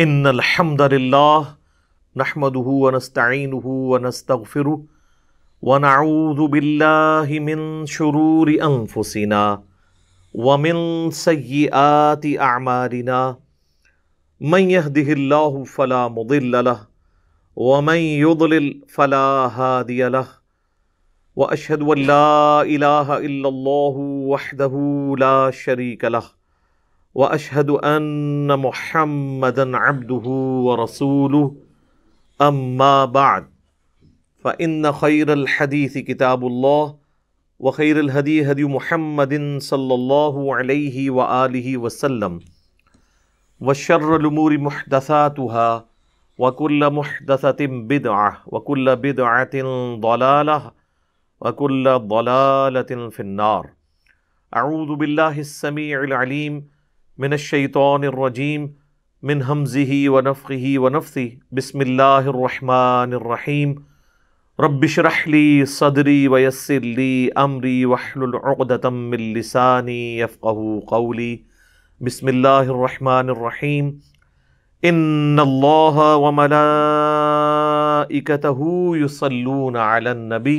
इन अलहमदिल्ला नहमदहू वनस्तिन वनस्तफ़िर वनाउज़बिल्लिमिन शरूर अनफुसिना वमिन सयात आमारिना मन यहदिल्ला फ़ला मुदिल्ल वमन युदलिल फ़ला हादियला व अशद वल्ला इलाह वहदहू ला शरीक लह واشهد ان محمدا عبده ورسوله اما بعد فان خير الحديث كتاب الله وخير الهدي هدي محمد صلى الله عليه واله وسلم وشر الامور محدثاتها وكل محدثه بدعه وكل بدعه ضلاله وكل ضلاله في النار اعوذ بالله السميع العليم मिनशैतरजीम मिन हमज़ी वनफ़ी वनफ़ी बसमीम रबशरहली सदरी वयसरली अमरी वहलतमिलसानी अफ़ू कौली बसमीम इन वमला इकतहू यसलून आलनबी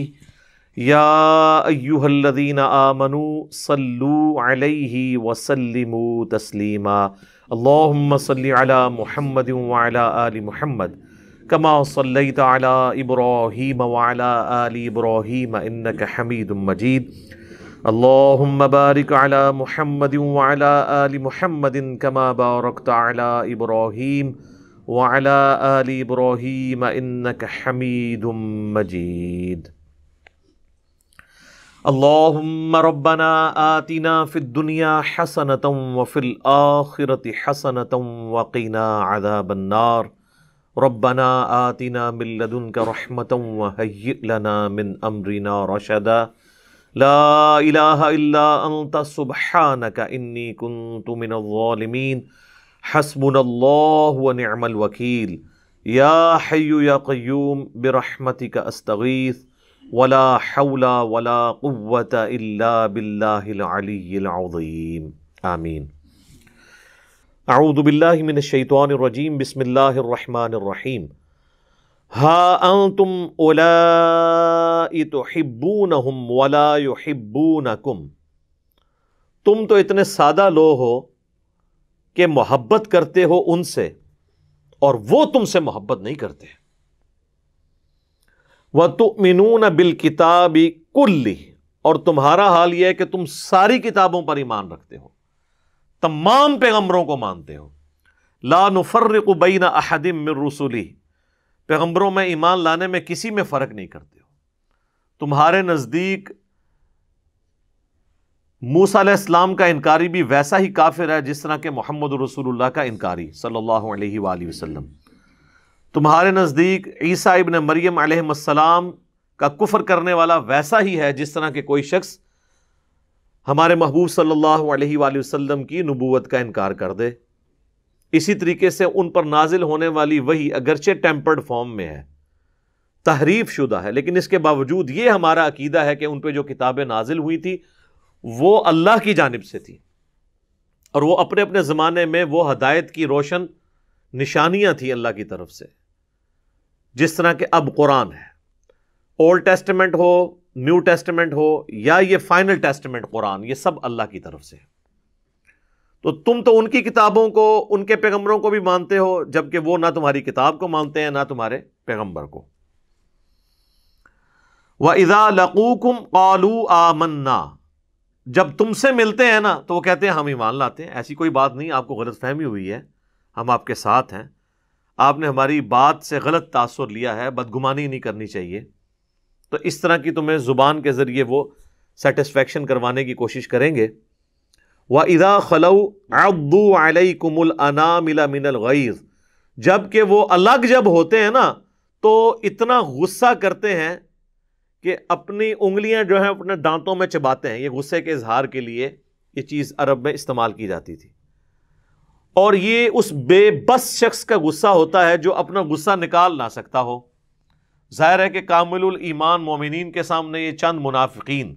यादीन आमनु सल्लू अलैहि वसल्लिमु तस्लीमा अला मुहम्मद वाला मुहम्मद कमा सल्लैत अला इब्राहीम वाला आलि इब्राहीम इन्नक हमीद मजीद अल्लाहुम्म बारिक अला मुहम्मद वाला आलि मुहम्मद कमा बारकत अला इब्राहीम वाला आलि इब्राहीम इन्नक हमीद मजीद रब्बना आतिना फ़िद दुनिया हसनत वफ़िल आखिरत हसनत वक़ीना आदाबन्नार रब्बना आतिना मिल्लदन का रहमत वहना मिन अमरीना रशदा ला अंत सुबहान का इन्नी कुन तुमिन वालमीन हसबुन नमल वकील या हय्यू या क्यूम बरहमती का अस्तगीफ़ वला हौला वला क़ुवत इल्ला बिल्लाहिल आमीन الرجيم بسم الله तुम ओला तो हिब्बून हम تحبونهم ولا يحبونكم तुम तो इतने सादा लो हो कि मोहब्बत करते हो उनसे और वो तुमसे मोहब्बत नहीं करते व न बिल किताबी कुल्ली और तुम्हारा हाल यह है कि तुम सारी किताबों पर ईमान रखते हो तमाम पैगम्बरों को मानते हो ला नफ़र्रबैन अहदम मिन रसूली पैगम्बरों में ईमान लाने में किसी में फ़र्क नहीं करते हो तुम्हारे नज़दीक मूसा इस्लाम का इनकारी भी वैसा ही काफिर है जिस तरह के मोहम्मद रसूलुल्लाह का इनकारी सल्लल्लाहु वसलम तुम्हारे नज़दीक ईसा इबन मरियम आसमाम का कुफ़र करने वाला वैसा ही है जिस तरह के कोई शख्स हमारे महबूब सल्लल्लाहु अलैहि की नबूत का इनकार कर दे इसी तरीके से उन पर नाजिल होने वाली वही अगरचे टेम्पर्ड फॉर्म में है तहरीफ शुदा है लेकिन इसके बावजूद ये हमारा अकीदा है कि उन पर जो किताबें नाजिल हुई थी वो अल्लाह की जानब से थी और वो अपने अपने ज़माने में वो हदायत की रोशन निशानियाँ थी अल्लाह की तरफ से जिस तरह के अब कुरान है ओल्ड टेस्टमेंट हो न्यू टेस्टमेंट हो या ये फाइनल टेस्टमेंट कुरान ये सब अल्लाह की तरफ से है तो तुम तो उनकी किताबों को उनके पैगंबरों को भी मानते हो जबकि वो ना तुम्हारी किताब को मानते हैं ना तुम्हारे पैगंबर को व इज़ा लकूकुम कालू आमन्ना जब तुमसे मिलते हैं ना तो वो कहते हैं हम ईमान लाते हैं ऐसी कोई बात नहीं आपको गलत फहमी हुई है हम आपके साथ हैं आपने हमारी बात से गलत तासर लिया है बदगुमानी नहीं करनी चाहिए तो इस तरह की तुम्हें ज़ुबान के ज़रिए वो सेटिस्फेक्शन करवाने की कोशिश करेंगे व इदा खलऊ अब्दू अलई कुमुल मिला मिनल गईज जबकि वो अलग जब होते हैं ना तो इतना गुस्सा करते हैं कि अपनी उंगलियां जो हैं अपने दांतों में चबाते हैं ये गुस्से के इजहार के लिए ये चीज़ अरब में इस्तेमाल की जाती थी और ये उस बेबस शख्स का गुस्सा होता है जो अपना गुस्सा निकाल ना सकता हो जाहिर है कि कामिल ईमान मोमिन के सामने ये चंद मुनाफिकीन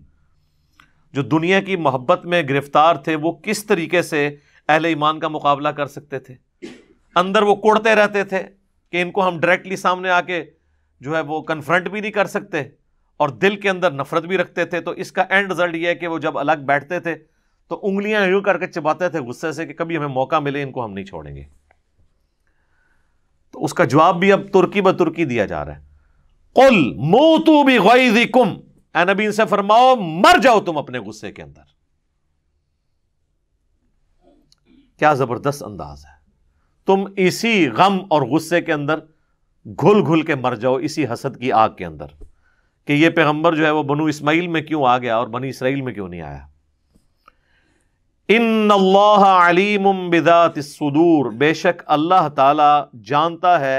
जो दुनिया की मोहब्बत में गिरफ्तार थे वो किस तरीके से अहल ईमान का मुकाबला कर सकते थे अंदर वो कोड़ते रहते थे कि इनको हम डायरेक्टली सामने आके जो है वो कन्फ्रंट भी नहीं कर सकते और दिल के अंदर नफरत भी रखते थे तो इसका एंड रिजल्ट यह है कि वो जब अलग बैठते थे तो उंगलियां यूं करके चबाते थे गुस्से से कि कभी हमें मौका मिले इनको हम नहीं छोड़ेंगे तो उसका जवाब भी अब तुर्की ब तुर्की दिया जा रहा है कुल मोतू भी गई कुम एनबीन से फरमाओ मर जाओ तुम अपने गुस्से के अंदर क्या जबरदस्त अंदाज है तुम इसी गम और गुस्से के अंदर घुल घुल के मर जाओ इसी हसद की आग के अंदर कि ये पैगंबर जो है वो बनु इस्माइल में क्यों आ गया और बनी इसराइल में क्यों नहीं आया सुदूर बिदात सदूर बेशक अल्लाह ताला जानता है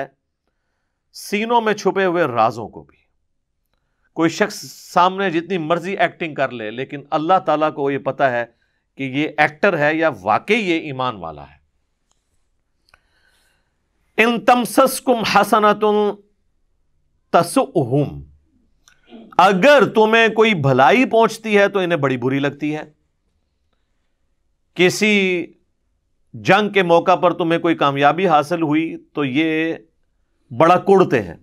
सीनों में छुपे हुए राजों को भी कोई शख्स सामने जितनी मर्जी एक्टिंग कर ले लेकिन अल्लाह ताला को यह पता है कि ये एक्टर है या वाकई ये ईमान वाला है इन हसन तुम तसुम अगर तुम्हें कोई भलाई पहुंचती है तो इन्हें बड़ी बुरी लगती है किसी जंग के मौका पर तुम्हें कोई कामयाबी हासिल हुई तो ये बड़ा कुड़ते हैं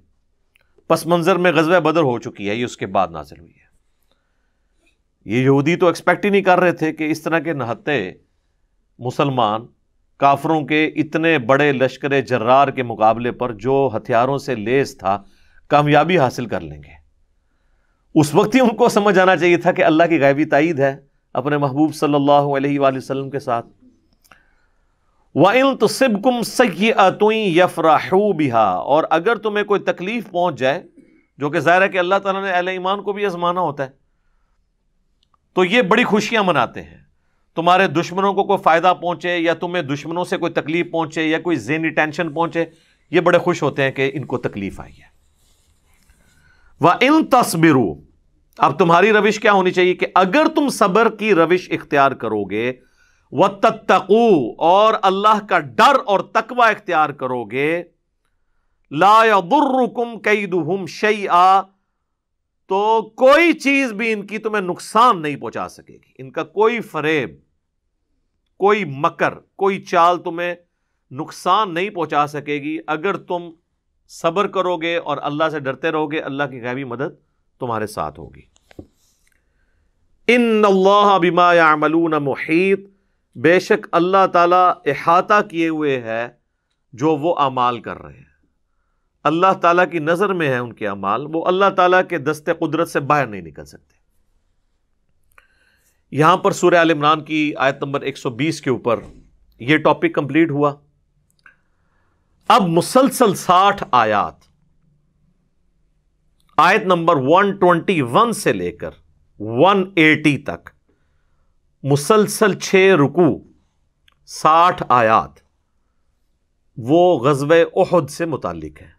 पस मंज़र में गजब बदर हो चुकी है ये उसके बाद नाजिल हुई है ये यहूदी तो एक्सपेक्ट ही नहीं कर रहे थे कि इस तरह के नहते मुसलमान काफरों के इतने बड़े लश्कर जर्रार के मुकाबले पर जो हथियारों से लेस था कामयाबी हासिल कर लेंगे उस वक्त ही उनको समझ आना चाहिए था कि अल्लाह की गायबी तइद है अपने महबूब सल्लल्लाहु अलैहि वसल्लम के साथ व इन सही अतुई यफ़राहू बिहा और अगर तुम्हें कोई तकलीफ़ पहुंच जाए जो कि ज़ाहिर है कि अल्लाह ताला ने अहल ईमान को भी आजमाना होता है तो ये बड़ी खुशियां मनाते हैं तुम्हारे दुश्मनों को कोई फ़ायदा पहुंचे या तुम्हें दुश्मनों से कोई तकलीफ़ पहुंचे या कोई जेनी टेंशन पहुंचे ये बड़े खुश होते हैं कि इनको तकलीफ़ आई है व इन तस्बिरू अब तुम्हारी रविश क्या होनी चाहिए कि अगर तुम सबर की रविश इख्तियार करोगे व तत्तकू और अल्लाह का डर और तकवा इख्तियार करोगे ला कई दुहम शई आ तो कोई चीज भी इनकी तुम्हें नुकसान नहीं पहुंचा सकेगी इनका कोई फरेब कोई मकर कोई चाल तुम्हें नुकसान नहीं पहुंचा सकेगी अगर तुम सब्र करोगे और अल्लाह से डरते रहोगे अल्लाह की गैबी मदद तुम्हारे साथ होगी इन अल्लाह बिमा यामलून मुहीत बेशक अल्लाह ताला अहाता किए हुए है जो वो अमाल कर रहे हैं अल्लाह ताला की नज़र में है उनके अमाल वो अल्लाह ताला के दस्ते कुदरत से बाहर नहीं निकल सकते यहां पर सूर्य आल इमरान की आयत नंबर 120 के ऊपर ये टॉपिक कंप्लीट हुआ अब मुसलसल साठ आयात आयत नंबर 121 से लेकर 180 तक मुसलसल छः रुकू साठ आयात वो गजब अहद से मुतक है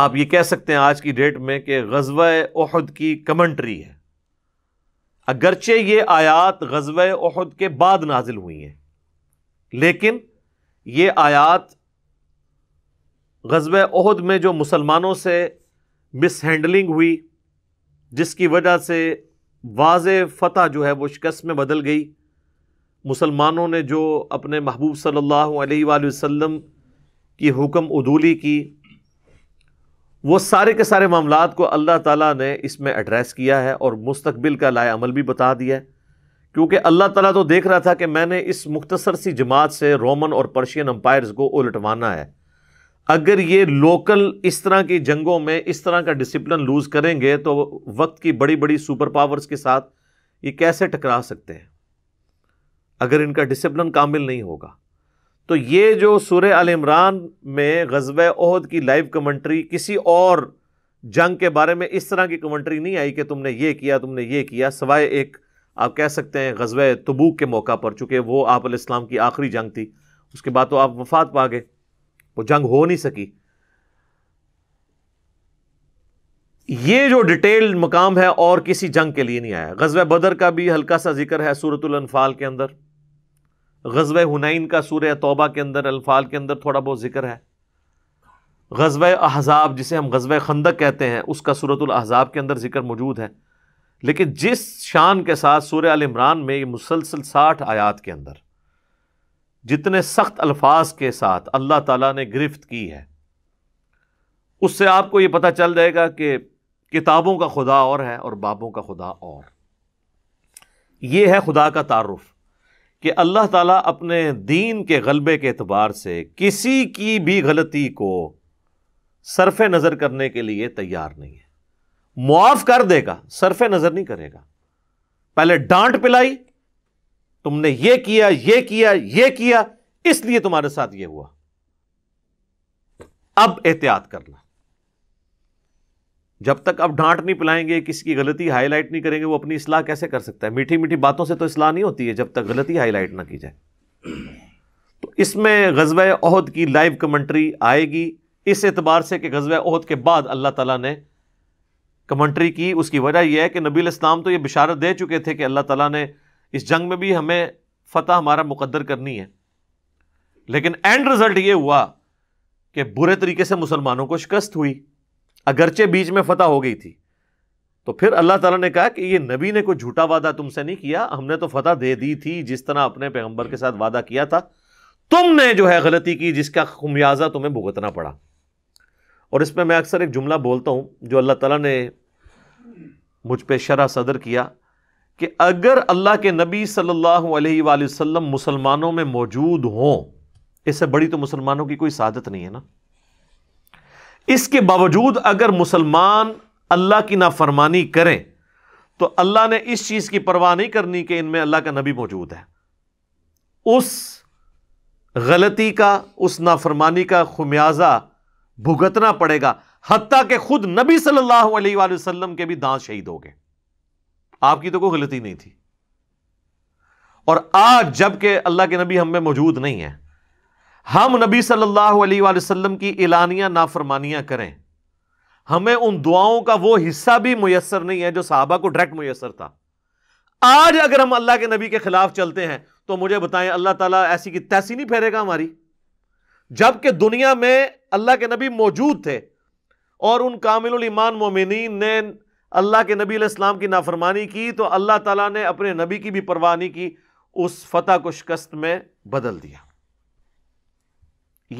आप ये कह सकते हैं आज की डेट में कि गजब अहद की कमेंट्री है अगरचे ये आयात गजब अहद के बाद नाजिल हुई हैं लेकिन ये आयात गजब अहद में जो मुसलमानों से मिसहैंडलिंग हुई जिसकी वजह से वाज फ़तह जो है वो शिकस्त में बदल गई मुसलमानों ने जो अपने महबूब सल्लल्लाहु अलैहि वसल्लम की हुक्म उदूली की वो सारे के सारे मामला को अल्लाह ताला ने इसमें एड्रेस किया है और मुस्तबिल का लाए अमल भी बता दिया है क्योंकि अल्लाह ताला तो देख रहा था कि मैंने इस मुख्तसर सी जमात से रोमन और पर्शियन अम्पायर्स को उलटवाना है अगर ये लोकल इस तरह की जंगों में इस तरह का डिसिप्लिन लूज करेंगे तो वक्त की बड़ी बड़ी सुपर पावर्स के साथ ये कैसे टकरा सकते हैं अगर इनका डिसिप्लिन कामिल नहीं होगा तो ये जो सूर्य आल इमरान में गजब अहद की लाइव कमेंट्री किसी और जंग के बारे में इस तरह की कमेंट्री नहीं आई कि तुमने ये किया तुमने ये किया सवाए एक आप कह सकते हैं गजब तबूक के मौका पर चूँकि वो आप इस्लाम की आखिरी जंग थी उसके बाद तो आप वफात पा गए वो जंग हो नहीं सकी ये जो डिटेल्ड मकाम है और किसी जंग के लिए नहीं आया गजब बदर का भी हल्का सा जिक्र है सूरतुल अनफाल के अंदर गजब हुनैन का सूर्य तोबा के अंदर अनफाल के अंदर थोड़ा बहुत जिक्र है गजब अहजाब जिसे हम गजब खंदक कहते हैं उसका सूरत अहजाब के अंदर जिक्र मौजूद है लेकिन जिस शान के साथ सूर्य आल इमरान में ये मुसलसल साठ आयात के अंदर जितने सख्त अल्फाज के साथ अल्लाह ताला ने गिरफ्त की है उससे आपको ये पता चल जाएगा कि किताबों का खुदा और है और बाबों का खुदा और ये है खुदा का तारफ़ कि अल्लाह ताला अपने दीन के गलबे के अतबार से किसी की भी गलती को सरफ नज़र करने के लिए तैयार नहीं है मुआफ़ कर देगा सरफ नज़र नहीं करेगा पहले डांट पिलाई तुमने ये किया ये किया ये किया इसलिए तुम्हारे साथ ये हुआ अब एहतियात करना जब तक अब डांट नहीं पिलाएंगे किसी की गलती हाईलाइट नहीं करेंगे वो अपनी इसलाह कैसे कर सकता है मीठी मीठी बातों से तो इसलाह नहीं होती है जब तक गलती हाईलाइट ना की जाए तो इसमें गजब अहद की लाइव कमेंट्री आएगी इस एतबार से कि गजब अहद के बाद अल्लाह तला ने कमेंट्री की उसकी वजह यह है कि नबील इस्लाम तो ये बिशारत दे चुके थे कि अल्लाह तला ने इस जंग में भी हमें फतह हमारा मुकद्दर करनी है लेकिन एंड रिजल्ट ये हुआ कि बुरे तरीके से मुसलमानों को शिकस्त हुई अगरचे बीच में फतह हो गई थी तो फिर अल्लाह ताला ने कहा कि ये नबी ने कोई झूठा वादा तुमसे नहीं किया हमने तो फतह दे दी थी जिस तरह अपने पैगंबर के साथ वादा किया था तुमने जो है गलती की जिसका खुमियाजा तुम्हें भुगतना पड़ा और इसमें मैं अक्सर एक जुमला बोलता हूँ जो अल्लाह ताला ने मुझ पर शरा सदर किया कि अगर अल्लाह के नबी सल्लल्लाहु अलैहि वसल्लम मुसलमानों में मौजूद हों इससे बड़ी तो मुसलमानों की कोई सादत नहीं है ना इसके बावजूद अगर मुसलमान अल्लाह की नाफरमानी करें तो अल्लाह ने इस चीज़ की परवाह नहीं करनी कि इनमें अल्लाह का नबी मौजूद है उस गलती का उस नाफरमानी का खुमियाजा भुगतना पड़ेगा हती के खुद नबी सल्लल्लाहु अलैहि वसल्लम के भी दांत शहीद हो गए आपकी तो कोई गलती नहीं थी और आज जबकि अल्लाह के नबी हमें मौजूद नहीं है हम नबी सल्लल्लाहु अलैहि वसल्लम की एलानिया नाफरमानियां करें हमें उन दुआओं का वो हिस्सा भी मैसर नहीं है जो साहबा को डायरेक्ट मुयसर था आज अगर हम अल्लाह के नबी के खिलाफ चलते हैं तो मुझे बताएं अल्लाह ताला ऐसी की तैसी नहीं फेरेगा हमारी जबकि दुनिया में अल्लाह के नबी मौजूद थे और उन कामिल ईमान मोमिन ने अल्लाह के नबी इस्लाम की नाफरमानी की तो अल्लाह ताला ने अपने नबी की भी परवाह नहीं की उस फतह को शिकस्त में बदल दिया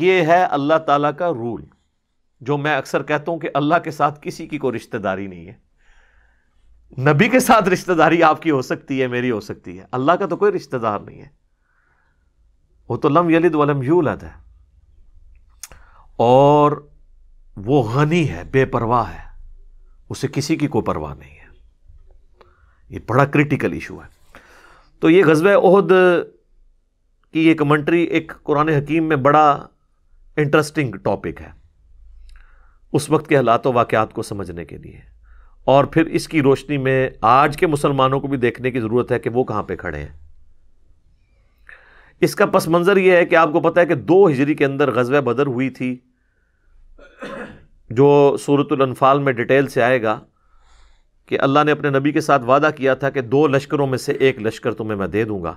ये है अल्लाह ताला का रूल जो मैं अक्सर कहता हूं कि अल्लाह के साथ किसी की कोई रिश्तेदारी नहीं है नबी के साथ रिश्तेदारी आपकी हो सकती है मेरी हो सकती है अल्लाह का तो कोई रिश्तेदार नहीं है वो तो लम यलिद वलम यूलद है और वो गनी है बेपरवाह है उसे किसी की कोई परवाह नहीं है ये बड़ा क्रिटिकल इशू है तो ये गजब ओहद की ये कमेंट्री एक कुरान हकीम में बड़ा इंटरेस्टिंग टॉपिक है उस वक्त के हालात व वाक़ात को समझने के लिए और फिर इसकी रोशनी में आज के मुसलमानों को भी देखने की ज़रूरत है कि वो कहाँ पे खड़े हैं इसका पस मंज़र ये है कि आपको पता है कि दो हिजरी के अंदर गजब बदर हुई थी जो सूरतलफाल में डिटेल से आएगा कि अल्लाह ने अपने नबी के साथ वादा किया था कि दो लश्करों में से एक लश्कर तुम्हें मैं दे दूँगा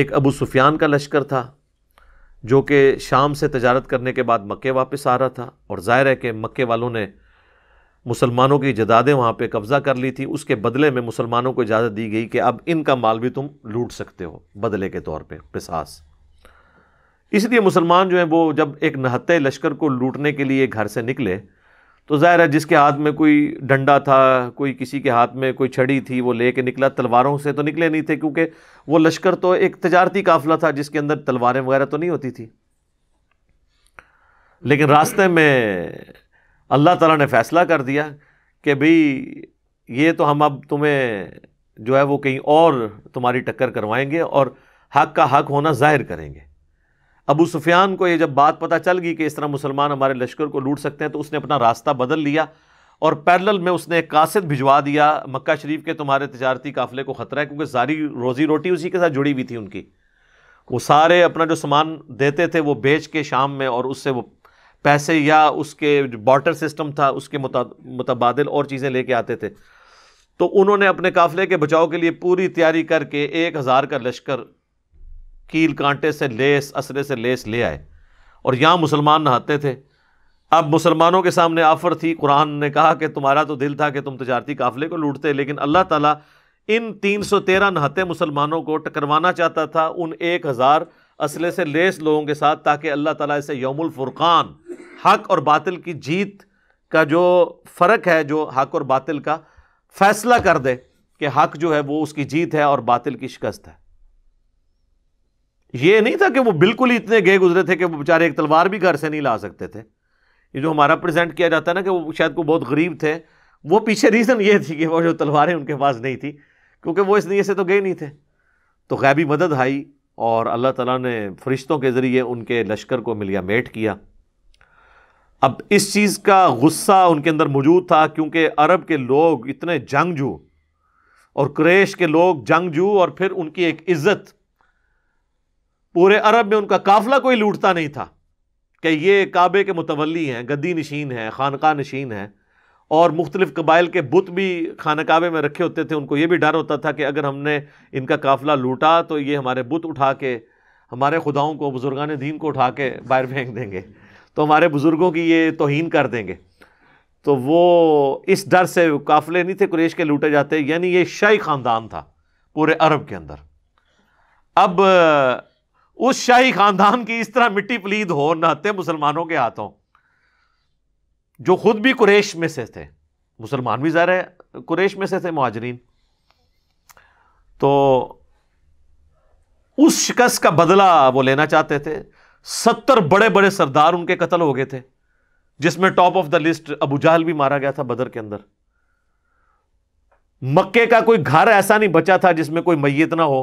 एक अबू सुफियान का लश्कर था जो कि शाम से तजारत करने के बाद मक्के वापस आ रहा था और ज़ाहिर है कि मक्के वालों ने मुसलमानों की जदादें वहाँ पर कब्ज़ा कर ली थी उसके बदले में मुसलमानों को इजाज़त दी गई कि अब इनका माल भी तुम लूट सकते हो बदले के तौर पर पिसास इसलिए मुसलमान जो हैं वो जब एक नहत्ते लश्कर को लूटने के लिए घर से निकले तो ज़ाहिर है जिसके हाथ में कोई डंडा था कोई किसी के हाथ में कोई छड़ी थी वो ले के निकला तलवारों से तो निकले नहीं थे क्योंकि वो लश्कर तो एक तजारती काफिला था जिसके अंदर तलवारें वगैरह तो नहीं होती थी लेकिन रास्ते में अल्लाह ताला ने फैसला कर दिया कि भई ये तो हम अब तुम्हें जो है वो कहीं और तुम्हारी टक्कर करवाएंगे और हक का हक होना जाहिर करेंगे अबू सुफियान को ये जब बात पता चल गई कि इस तरह मुसलमान हमारे लश्कर को लूट सकते हैं तो उसने अपना रास्ता बदल लिया और पैरल में उसने एक कासिद भिजवा दिया मक्का शरीफ के तुम्हारे तजारती काफिले को ख़तरा है क्योंकि सारी रोज़ी रोटी उसी के साथ जुड़ी हुई थी उनकी वो सारे अपना जो सामान देते थे वो बेच के शाम में और उससे वो पैसे या उसके बॉटर सिस्टम था उसके मुतबाद और चीज़ें लेके आते थे तो उन्होंने अपने काफिले के बचाव के लिए पूरी तैयारी करके एक हज़ार का लश्कर कील कांटे से लेस असरे से लेस ले आए और यहाँ मुसलमान नहाते थे अब मुसलमानों के सामने आफर थी कुरान ने कहा कि तुम्हारा तो दिल था कि तुम तजारती काफिले को लूटते लेकिन अल्लाह ताला इन 313 नहाते मुसलमानों को टकरवाना चाहता था उन एक हज़ार असले से लेस लोगों के साथ ताकि अल्लाह ताला इसे यौमुल फुरकान हक और बातिल की जीत का जो फ़र्क है जो हक और बातिल का फ़ैसला कर दे कि हक जो है वो उसकी जीत है और बातिल की शिकस्त है ये नहीं था कि वो बिल्कुल ही इतने गए गुजरे थे कि वो बेचारे एक तलवार भी घर से नहीं ला सकते थे ये जो हमारा प्रेजेंट किया जाता है ना कि वो शायद को बहुत गरीब थे वो पीछे रीज़न ये थी कि वो जो तलवारें उनके पास नहीं थी क्योंकि वो इस नीयत से तो गए नहीं थे तो गैबी मदद आई और अल्लाह ताला ने फरिश्तों के ज़रिए उनके लश्कर को मिलिया मेट किया अब इस चीज़ का गुस्सा उनके अंदर मौजूद था क्योंकि अरब के लोग इतने जंगजू और क्रेश के लोग जंगजू और फिर उनकी एक इज़्ज़त पूरे अरब में उनका काफिला कोई लूटता नहीं था कि ये काबे के मुतवली हैं गद्दी नशीन हैं खानका नशीन हैं और मुख्तलिफ़ कबाइल के बुत भी खाना काबे में रखे होते थे उनको ये भी डर होता था कि अगर हमने इनका काफिला लूटा तो ये हमारे बुत उठा के हमारे खुदाओं को बुज़ुर्गान दीन को उठा के बाहर फेंक देंगे तो हमारे बुज़ुर्गों की ये तोहन कर देंगे तो वो इस डर से काफ़िले नहीं थे कुरेश के लूटे जाते यानी ये शाही ख़ानदान था पूरे अरब के अंदर अब उस शाही खानदान की इस तरह मिट्टी पलीद हो नहते मुसलमानों के हाथों जो खुद भी कुरेश में से थे मुसलमान भी ज़ाहिर है कुरेश में से थे महाजरीन तो उस शिकस्त का बदला वो लेना चाहते थे सत्तर बड़े बड़े सरदार उनके कत्ल हो गए थे जिसमें टॉप ऑफ द लिस्ट अबू जहल भी मारा गया था बदर के अंदर मक्के का कोई घर ऐसा नहीं बचा था जिसमें कोई मैयत ना हो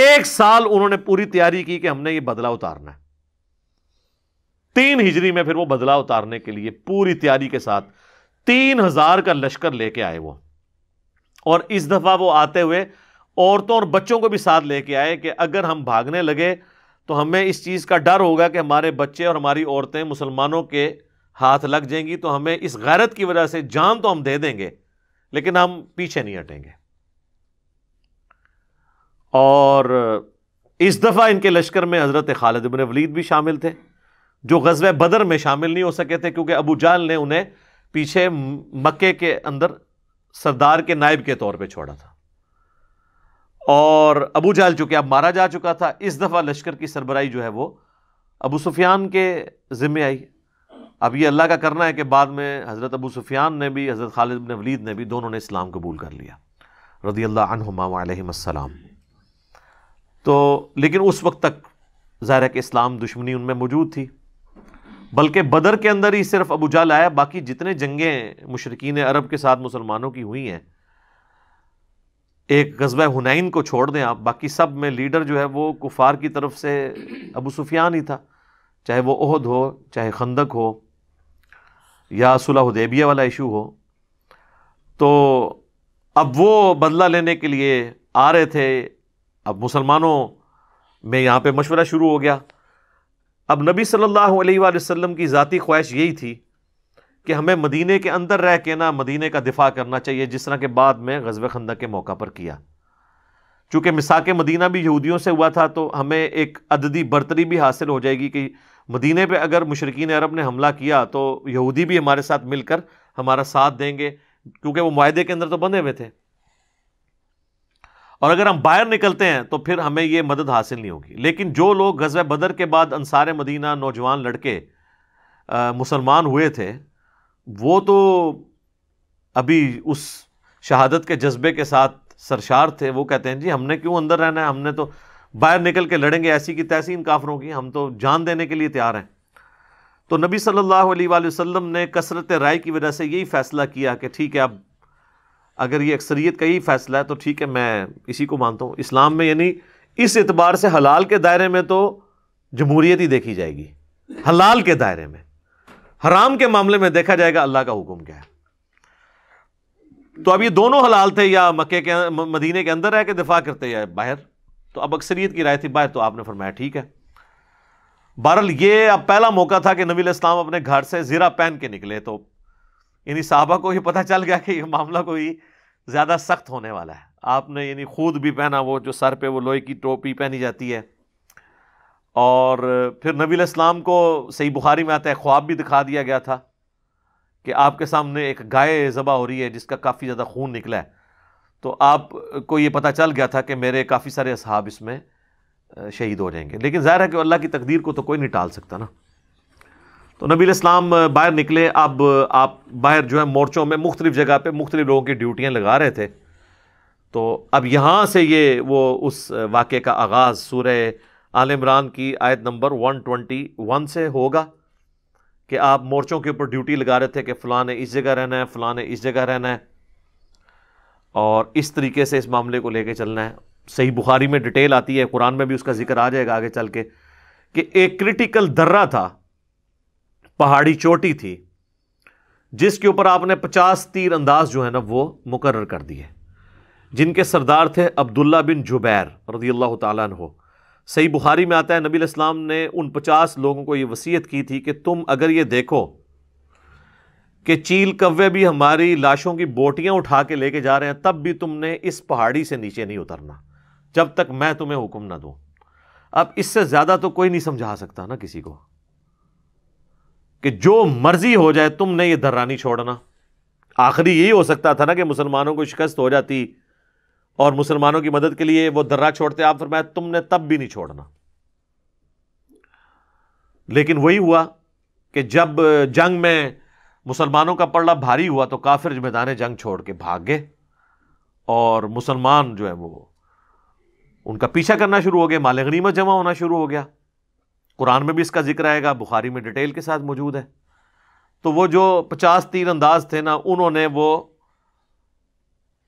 एक साल उन्होंने पूरी तैयारी की कि हमने ये बदला उतारना है तीन हिजरी में फिर वो बदला उतारने के लिए पूरी तैयारी के साथ तीन हजार का लश्कर लेके आए वो और इस दफा वो आते हुए औरतों और बच्चों को भी साथ लेके आए कि अगर हम भागने लगे तो हमें इस चीज़ का डर होगा कि हमारे बच्चे और हमारी औरतें मुसलमानों के हाथ लग जाएंगी तो हमें इस गैरत की वजह से जान तो हम दे देंगे लेकिन हम पीछे नहीं हटेंगे और इस दफ़ा इनके लश्कर में हज़रत खालिद इबन वलीद भी शामिल थे जो गजब बदर में शामिल नहीं हो सके थे क्योंकि अबू जाल ने उन्हें पीछे मक्के के अंदर सरदार के नायब के तौर पर छोड़ा था और अबू जाल चूँकि अब मारा जा चुका था इस दफ़ा लश्कर की सरबराही जो है वो अबू सुफियान के ज़िम्मे आई अब ये अल्लाह का करना है कि बाद में हज़रत अबू सुफियान ने भी हज़रत खालिद ने वलीद ने भी दोनों ने इस्लाम कबूल कर लिया रदी अल्लाह अनहुमा तो लेकिन उस वक्त तक ज़ाहिर के इस्लाम दुश्मनी उनमें मौजूद थी बल्कि बदर के अंदर ही सिर्फ अबू जाल आया बाकी जितने जंगें मशरकिन अरब के साथ मुसलमानों की हुई हैं एक गजब हुनैन को छोड़ दें आप बाकी सब में लीडर जो है वो कुफार की तरफ से अबू सुफियान ही था चाहे वो ओहद हो चाहे खंदक हो या सुलहदेबिया वाला इशू हो तो अब वो बदला लेने के लिए आ रहे थे अब मुसलमानों में यहाँ पे मशवरा शुरू हो गया अब नबी सल्लल्लाहु अलैहि वसल्लम की ज़ाती ख्वाहिश यही थी कि हमें मदीने के अंदर रह के ना मदीने का दिफा करना चाहिए जिस तरह के बाद में गजब खंदा के मौका पर किया चूँकि मिसाक मदीना भी यहूदियों से हुआ था तो हमें एक अददी बरतरी भी हासिल हो जाएगी कि मदीने पे अगर मुशरकिन अरब ने हमला किया तो यहूदी भी हमारे साथ मिलकर हमारा साथ देंगे क्योंकि वो माहे के अंदर तो बंधे हुए थे और अगर हम बाहर निकलते हैं तो फिर हमें ये मदद हासिल नहीं होगी लेकिन जो लोग गजब बदर के बाद अंसार मदीना नौजवान लड़के मुसलमान हुए थे वो तो अभी उस शहादत के जज्बे के साथ सरशार थे वो कहते हैं जी हमने क्यों अंदर रहना है हमने तो बाहर निकल के लड़ेंगे ऐसी की तैसी इन काफरों की हम तो जान देने के लिए तैयार हैं तो नबी सल्लल्लाहु अलैहि वसल्लम ने कसरत राय की वजह से यही फ़ैसला किया कि ठीक है अब अगर ये अक्सरियत का ही फैसला है तो ठीक है मैं इसी को मानता हूँ इस्लाम में यानी इस एतबार से हलाल के दायरे में तो जमहूरीत ही देखी जाएगी हलाल के दायरे में हराम के मामले में देखा जाएगा अल्लाह का हुक्म क्या है तो अब ये दोनों हलाल थे या मक्के के मदीने के अंदर रह के दिफा करते या बाहर तो अब अक्सरियत की राय थी बाहर तो आपने फरमाया ठीक है बहरल ये अब पहला मौका था कि नबी इस्लाम अपने घर से ज़ीरा पहन के निकले तो यानी साहबा को ही पता चल गया कि ये मामला कोई ज़्यादा सख्त होने वाला है आपने यानी खुद भी पहना वो जो सर पे वो लोहे की टोपी पहनी जाती है और फिर नबी इस्लाम को सही बुखारी में आता है ख्वाब भी दिखा दिया गया था कि आपके सामने एक गाय ज़बा हो रही है जिसका काफ़ी ज़्यादा खून निकला है तो आप को ये पता चल गया था कि मेरे काफ़ी सारे असहाब इसमें शहीद हो जाएंगे लेकिन ज़ाहिर है कि अल्लाह की तकदीर को तो कोई नहीं टाल सकता ना तो नबी इस्लाम बाहर निकले अब आप बाहर जो है मोर्चों में मुख्तलिफ़ जगह पर मुख्तलिफ लोगों की ड्यूटियाँ लगा रहे थे तो अब यहाँ से ये वो उस वाक़े का आगाज़ सूर आल इमरान की आयत नंबर वन ट्वेंटी वन से होगा कि आप मोर्चों के ऊपर ड्यूटी लगा रहे थे कि फ़लाँ ने इस जगह रहना है फ़लाँ ने इस जगह रहना है और इस तरीके से इस मामले को लेके चलना है सही बुखारी में डिटेल आती है कुरान में भी उसका जिक्र आ जाएगा आगे चल के कि एक क्रिटिकल दर्रा था पहाड़ी चोटी थी जिसके ऊपर आपने पचास तीर अंदाज जो है ना वो मुकर कर दिए जिनके सरदार थे अब्दुल्ला बिन जुबैर रदी अल्लाह तु सही बुखारी में आता है नबी इस्लाम ने उन पचास लोगों को ये वसीयत की थी कि तुम अगर ये देखो कि चील कव्वे भी हमारी लाशों की बोटियां उठा के लेके जा रहे हैं तब भी तुमने इस पहाड़ी से नीचे नहीं उतरना जब तक मैं तुम्हें हुक्म ना दूँ अब इससे ज़्यादा तो कोई नहीं समझा सकता ना किसी को कि जो मर्जी हो जाए तुमने ये नहीं छोड़ना आखिरी यही हो सकता था ना कि मुसलमानों को शिकस्त हो जाती और मुसलमानों की मदद के लिए वो दर्रा छोड़ते आप फरमाया तुमने तब भी नहीं छोड़ना लेकिन वही हुआ कि जब जंग में मुसलमानों का पड़ला भारी हुआ तो काफिर मैदान जंग छोड़ के भाग गए और मुसलमान जो है वो उनका पीछा करना शुरू हो गया माल गनीमत जमा होना शुरू हो गया कुरान में भी इसका जिक्र आएगा बुखारी में डिटेल के साथ मौजूद है तो वो जो पचास तीर अंदाज थे ना उन्होंने वो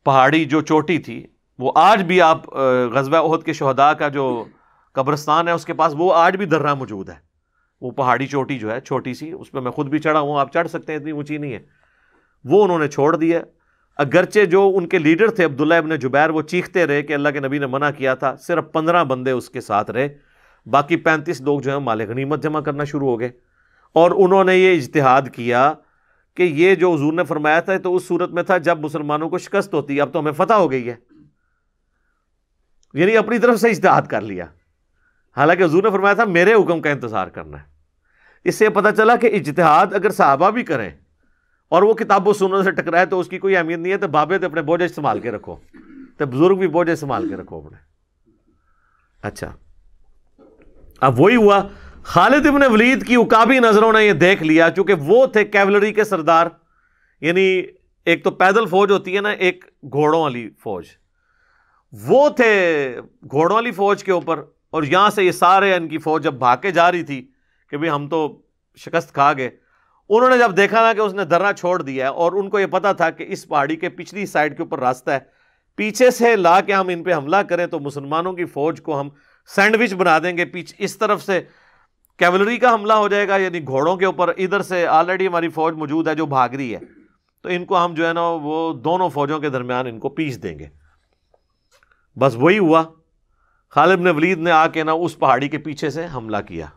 पहाड़ी जो चोटी थी वो आज भी आप गजबा उहद के शहदा का जो कब्रस्तान है उसके पास वो आज भी दर्रा मौजूद है वो पहाड़ी चोटी जो है छोटी सी उस पर मैं खुद भी चढ़ा हूँ आप चढ़ सकते हैं इतनी ऊँची नहीं है वो उन्होंने छोड़ दिया अगरचे जो उनके लीडर थे अब्दुल्ला इबन जुबैर वो चीखते रहे कि अल्लाह के नबी ने मना किया था सिर्फ पंद्रह बंदे उसके साथ रहे बाकी पैंतीस लोग जो है माल गनीमत जमा करना शुरू हो गए और उन्होंने ये इजतहाद किया कि ये जो हजूर ने फरमाया था तो उस सूरत में था जब मुसलमानों को शिकस्त होती अब तो हमें फतह हो गई है यानी अपनी तरफ से इजतहाद कर लिया हालांकि हजूर ने फरमाया था मेरे हुक्म का इंतज़ार करना है इससे पता चला कि इजतहाद अगर साहबा भी करें और वो किताबों सुनने से टकराए तो उसकी कोई अहमियत नहीं है तो बाबे तो अपने बोझ संभाल के रखो तो बुज़ुर्ग भी बोझ संभाल के रखो अपने अच्छा अब वही हुआ खालिद इबन वलीद की उकाबी नज़रों ने यह देख लिया चूंकि वो थे कैवलरी के सरदार यानी एक तो पैदल फौज होती है ना एक घोड़ों वाली फौज वो थे घोड़ों वाली फौज के ऊपर और यहाँ से ये सारे इनकी फौज जब भाग के जा रही थी कि भाई हम तो शिकस्त खा गए उन्होंने जब देखा ना कि उसने दर्रा छोड़ दिया है और उनको ये पता था कि इस पहाड़ी के पिछली साइड के ऊपर रास्ता है पीछे से ला के हम इन पर हमला करें तो मुसलमानों की फौज को हम सैंडविच बना देंगे पीछे इस तरफ से कैवलरी का हमला हो जाएगा यानी घोड़ों के ऊपर इधर से ऑलरेडी हमारी फौज मौजूद है जो भाग रही है तो इनको हम जो है ना वो दोनों फौजों के दरमियान इनको पीस देंगे बस वही हुआ खालिब ने वलीद ने आके ना उस पहाड़ी के पीछे से हमला किया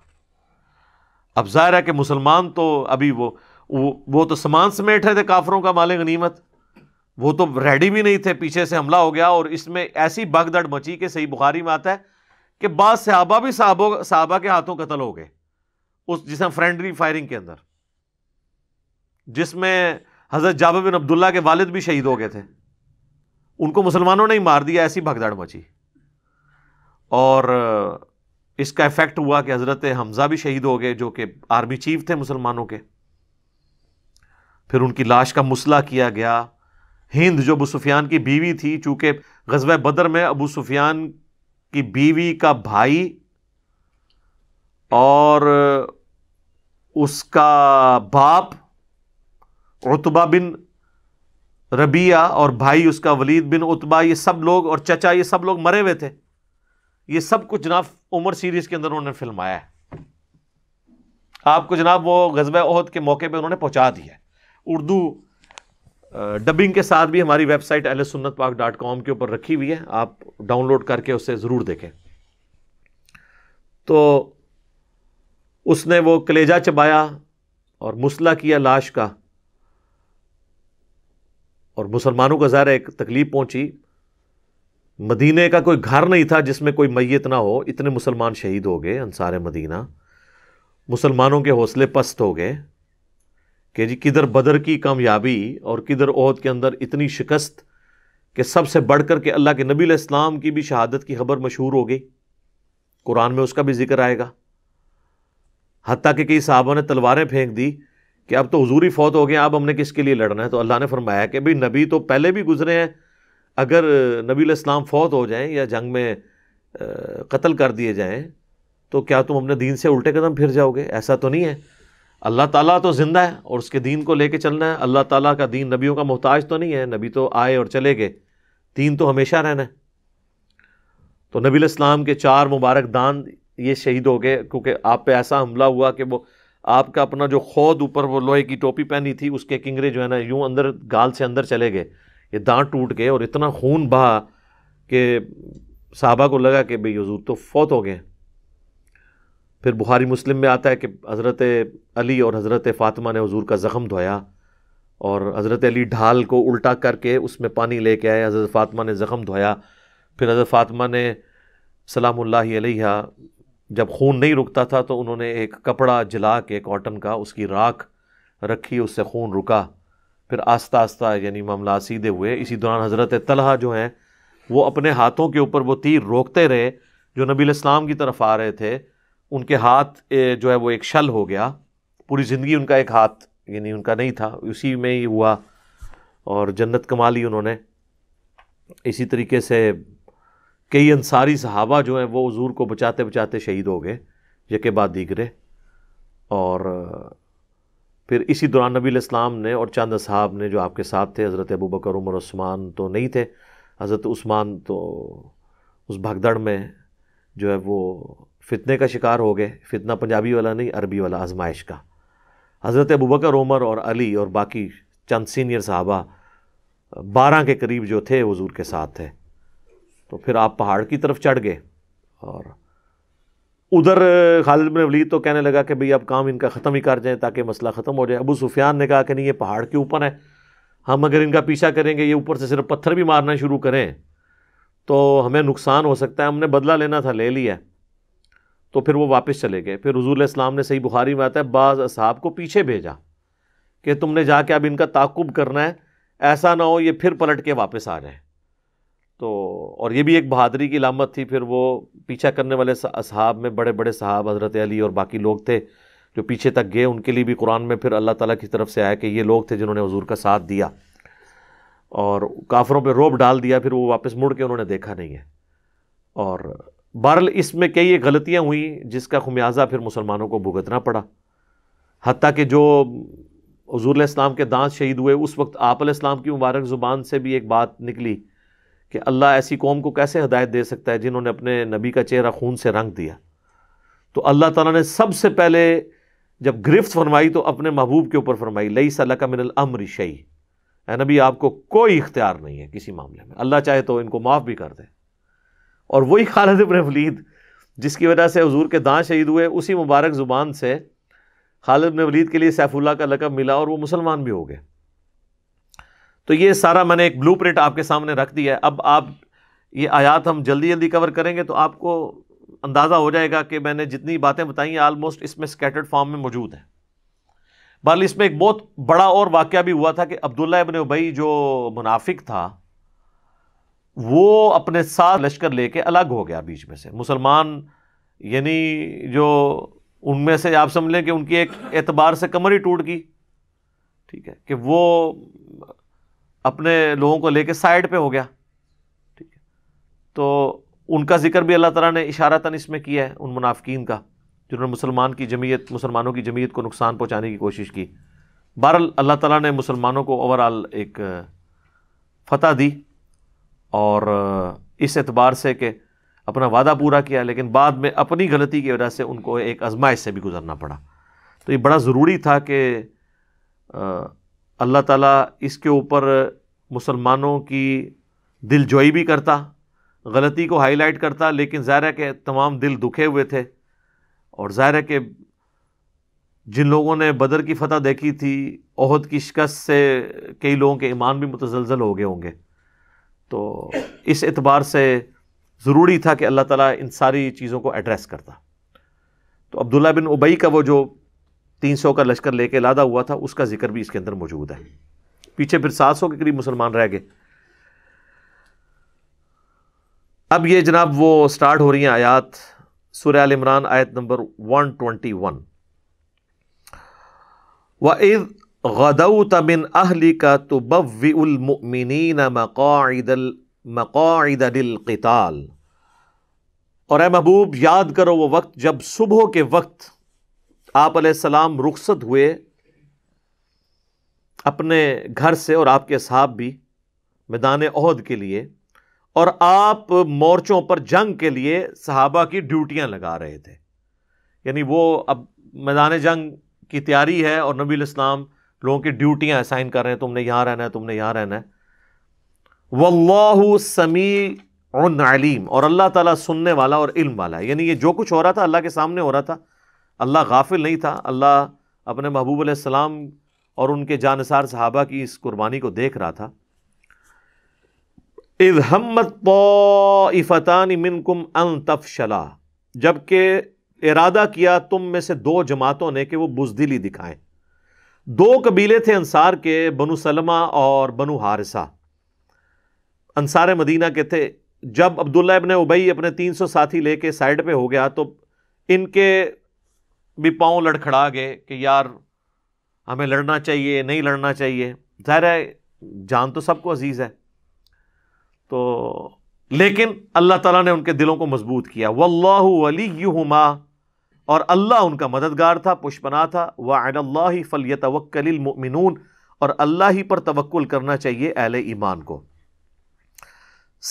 अब जाहिर है कि मुसलमान तो अभी वो वो, वो तो समान समेट रहे थे काफरों का माले गनीमत वो तो रेडी भी नहीं थे पीछे से हमला हो गया और इसमें ऐसी बगदड़ मची कि सही बुखारी में आता है कि बाद सहाबा भी साहबों साहबा के हाथों कतल हो गए उस जिसे फ्रेंडली फायरिंग के अंदर जिसमें हज़रत जाब बिन अब्दुल्ला के वालिद भी शहीद हो गए थे उनको मुसलमानों ने ही मार दिया ऐसी भगदड़ मची और इसका इफेक्ट हुआ कि हज़रत हमज़ा भी शहीद हो गए जो कि आर्मी चीफ थे मुसलमानों के फिर उनकी लाश का मुसला किया गया हिंद जो अबू सुफियान की बीवी थी चूँकि गजब बदर में अबू सुफियान कि बीवी का भाई और उसका बाप उतबा बिन रबिया और भाई उसका वलीद बिन उतबा ये सब लोग और चचा ये सब लोग मरे हुए थे ये सब कुछ जनाब उमर सीरीज के अंदर उन्होंने फिल्माया है आपको जनाब वो गजब अहद के मौके पे उन्होंने पहुंचा दिया उर्दू डबिंग के साथ भी हमारी वेबसाइट एल सुन्नत पाक डॉट कॉम के ऊपर रखी हुई है आप डाउनलोड करके उसे ज़रूर देखें तो उसने वो कलेजा चबाया और मुसला किया लाश का और मुसलमानों का ज़ाहिर एक तकलीफ़ पहुंची मदीने का कोई घर नहीं था जिसमें कोई मैत ना हो इतने मुसलमान शहीद हो गए अनसार मदीना मुसलमानों के हौसले पस्त हो गए कि जी किधर बदर की कामयाबी और किधर ओहद के अंदर इतनी शिकस्त कि सबसे बढ़ कर के अल्लाह के नबी इस्लाम की भी शहादत की खबर मशहूर हो गई कुरान में उसका भी जिक्र आएगा हती कि कई साहबों ने तलवारें फेंक दी कि अब तो हजूरी फौत हो गए अब हमने किसके लिए लड़ना है तो अल्लाह ने फरमाया कि भाई नबी तो पहले भी गुजरे हैं अगर नबी इस्लाम फौत हो जाएं या जंग में कत्ल कर दिए जाएं तो क्या तुम अपने दीन से उल्टे कदम फिर जाओगे ऐसा तो नहीं है अल्लाह ताला तो ज़िंदा है और उसके दीन को लेके चलना है अल्लाह ताला का दीन नबियों का मोहताज तो नहीं है नबी तो आए और चले गए दीन तो हमेशा रहना है तो नबी इस्लाम के चार मुबारक दान ये शहीद हो गए क्योंकि आप पे ऐसा हमला हुआ कि वो आपका अपना जो खौद ऊपर वो लोहे की टोपी पहनी थी उसके किंगरे जो है ना यूँ अंदर गाल से अंदर चले गए ये दाँत टूट गए और इतना खून बहा कि साहबा को लगा कि भाई हजूर तो फौत हो गए फिर बुखारी मुस्लिम में आता है कि हज़रत अली और हज़रत फ़ातिमा ने हजूर का ज़ख़म धोया और हज़रत अली ढाल को उल्टा करके उसमें पानी लेके आए हज़रत फ़ातिमा ने ज़ख़म धोया फिर हज़रत फ़ातिमा ने सलाम अलैहा जब खून नहीं रुकता था तो उन्होंने एक कपड़ा जला के कॉटन का उसकी राख रखी उससे खून रुका फिर आस्ता आस्ता यानी मामला सीधे हुए इसी दौरान हज़रत तलहा जो हैं वो अपने हाथों के ऊपर वो तीर रोकते रहे जो नबी इस्लाम की तरफ आ रहे थे उनके हाथ जो है वो एक शल हो गया पूरी ज़िंदगी उनका एक हाथ यानी उनका नहीं था उसी में ही हुआ और जन्नत कमा ली उन्होंने इसी तरीके से कई अंसारी सहाबा जो हैं वो हजूर को बचाते बचाते शहीद हो गए यके बाद दीगरे और फिर इसी दौरान नबी इस्लाम ने और चंद साहब ने जो आपके साथ थे हज़रत अबू बकर उमर उस्मान तो नहीं थे हज़रत उस्मान तो उस भगदड़ में जो है वो फितने का शिकार हो गए फितना पंजाबी वाला नहीं अरबी वाला आजमाइश का हज़रत अबूबकर उमर और अली और बाकी चंद सीनियर साहबा बारह के करीब जो थे हजूर के साथ थे तो फिर आप पहाड़ की तरफ चढ़ गए और उधर खालिद बिन वलीद तो कहने लगा कि भाई अब काम इनका ख़त्म ही कर जाए ताकि मसला ख़त्म हो जाए अबू सुफियान ने कहा कि नहीं ये पहाड़ के ऊपर है हम अगर इनका पीछा करेंगे ये ऊपर से सिर्फ पत्थर भी मारना शुरू करें तो हमें नुकसान हो सकता है हमने बदला लेना था ले लिया तो फिर वो वापस चले गए फिर रजूल इस्लाम ने सही बुखारी में आता है बाज़ असहाब को पीछे भेजा कि तुमने जाके अब इनका ताकुब करना है ऐसा ना हो ये फिर पलट के वापस आ जाए तो और ये भी एक बहादरी की लामत थी फिर वो पीछा करने वाले असहाब में बड़े बड़े साहब हज़रत अली और बाकी लोग थे जो पीछे तक गए उनके लिए भी कुरान में फिर अल्लाह ताला की तरफ से आया कि ये लोग थे जिन्होंने हजूर का साथ दिया और काफरों पे रोब डाल दिया फिर वो वापस मुड़ के उन्होंने देखा नहीं है और बहरल इसमें कई गलतियाँ हुई जिसका खुमियाजा फिर मुसलमानों को भुगतना पड़ा हती कि जो हजूर इस्लाम के दांत शहीद हुए उस वक्त आप इस्लाम की मुबारक ज़ुबान से भी एक बात निकली कि अल्लाह ऐसी कौम को कैसे हदायत दे सकता है जिन्होंने अपने नबी का चेहरा खून से रंग दिया तो अल्लाह तला ने सबसे पहले जब गिरफ्त फरमाई तो अपने महबूब के ऊपर फरमाई लई सल्ला का मिनल अमर शई नबी आपको कोई इख्तियार नहीं है किसी मामले में अल्लाह चाहे तो इनको माफ़ भी कर दे और वही खालद इबन वलीद जिसकी वजह से हजूर के दांत शहीद हुए उसी मुबारक ज़ुबान से खालिद ने वलीद के लिए सैफुल्ला का लकब मिला और वो मुसलमान भी हो गए तो ये सारा मैंने एक ब्लू प्रिंट आपके सामने रख दिया है अब आप ये आयात हम जल्दी जल्दी कवर करेंगे तो आपको अंदाज़ा हो जाएगा कि मैंने जितनी बातें बताई हैं आलमोस्ट इसमें स्कैटर्ड फॉर्म में मौजूद है बहरल इसमें एक बहुत बड़ा और वाक़ भी हुआ था कि अब्दुल्ला इबन उबई जो मुनाफिक था वो अपने साथ लश्कर लेके अलग हो गया बीच में से मुसलमान यानी जो उनमें से आप समझ लें कि उनकी एक एतबार से कमर ही टूट गई ठीक है कि वो अपने लोगों को लेके साइड पे हो गया ठीक है तो उनका जिक्र भी अल्लाह ताला ने इशारा तन इसमें किया है उन मुनाफिकीन का जिन्होंने मुसलमान की जमीयत मुसलमानों की जमीयत को नुकसान पहुँचाने की कोशिश की बहरहाल अल्लाह ताला ने मुसलमानों को ओवरऑल एक फ़तह दी और इस एतबार से कि अपना वादा पूरा किया लेकिन बाद में अपनी गलती की वजह से उनको एक आजमाइश से भी गुजरना पड़ा तो ये बड़ा ज़रूरी था कि अल्लाह ताला इसके ऊपर मुसलमानों की दिलजोई भी करता गलती को हाईलाइट करता लेकिन ज़ाहिर के तमाम दिल दुखे हुए थे और ज़ाहिर के जिन लोगों ने बदर की फतह देखी थी ओहद की शिकस्त से कई लोगों के ईमान भी मुतजलजल हो गए होंगे तो इस एतबार से ज़रूरी था कि अल्लाह ताला इन सारी चीज़ों को एड्रेस करता तो अब्दुल्ला बिन उबई का वो जो तीन सौ का लश्कर लेके लादा हुआ था उसका जिक्र भी इसके अंदर मौजूद है पीछे फिर सात सौ के करीब मुसलमान रह गए अब ये जनाब वो स्टार्ट हो रही हैं आयात सुर आल इमरान आयत नंबर वन ट्वेंटी वन व इज़ गदौत मिन अहली का तो बविन मकादल मकादल और ए महबूब याद करो वो वक्त जब सुबह के वक्त आप सलाम रुखसत हुए अपने घर से और आपके साहब भी मैदान अहद के लिए और आप मोर्चों पर जंग के लिए सहाबा की ड्यूटियां लगा रहे थे यानी वो अब मैदान जंग की तैयारी है और नबी इस्लाम लोगों की ड्यूटियां असाइन कर रहे हैं तुमने यहाँ रहना है तुमने यहाँ रहना है वल्लाहु समी अलीम और अल्लाह ताला सुनने वाला और इल्म वाला है यानी ये जो कुछ हो रहा था अल्लाह के सामने हो रहा था अल्लाह गाफिल नहीं था अल्लाह अपने महबूब सलाम और उनके जानसार साहबा की इस कुर्बानी को देख रहा था इज हमत फ़तान मिनकुम अन तफशला जबकि इरादा किया तुम में से दो जमातों ने कि वो बुजदिली दिखाएं दो कबीले थे अंसार के बनु सलमा और बनु हारिसा अंसार मदीना के थे जब अब्दुल्ला इबन उबई अपने तीन सौ साथी लेके साइड पे हो गया तो इनके भी पाँव लड़खड़ा गए कि यार हमें लड़ना चाहिए नहीं लड़ना चाहिए ज़ाहिर है जान तो सबको अजीज़ है तो लेकिन अल्लाह ताला ने उनके दिलों को मजबूत किया वल्लाहुमा और अल्लाह उनका मददगार था पुष्पना था वाह फल वक्लिलमिनून और अल्लाह ही पर तवक्ल करना चाहिए अहल ईमान को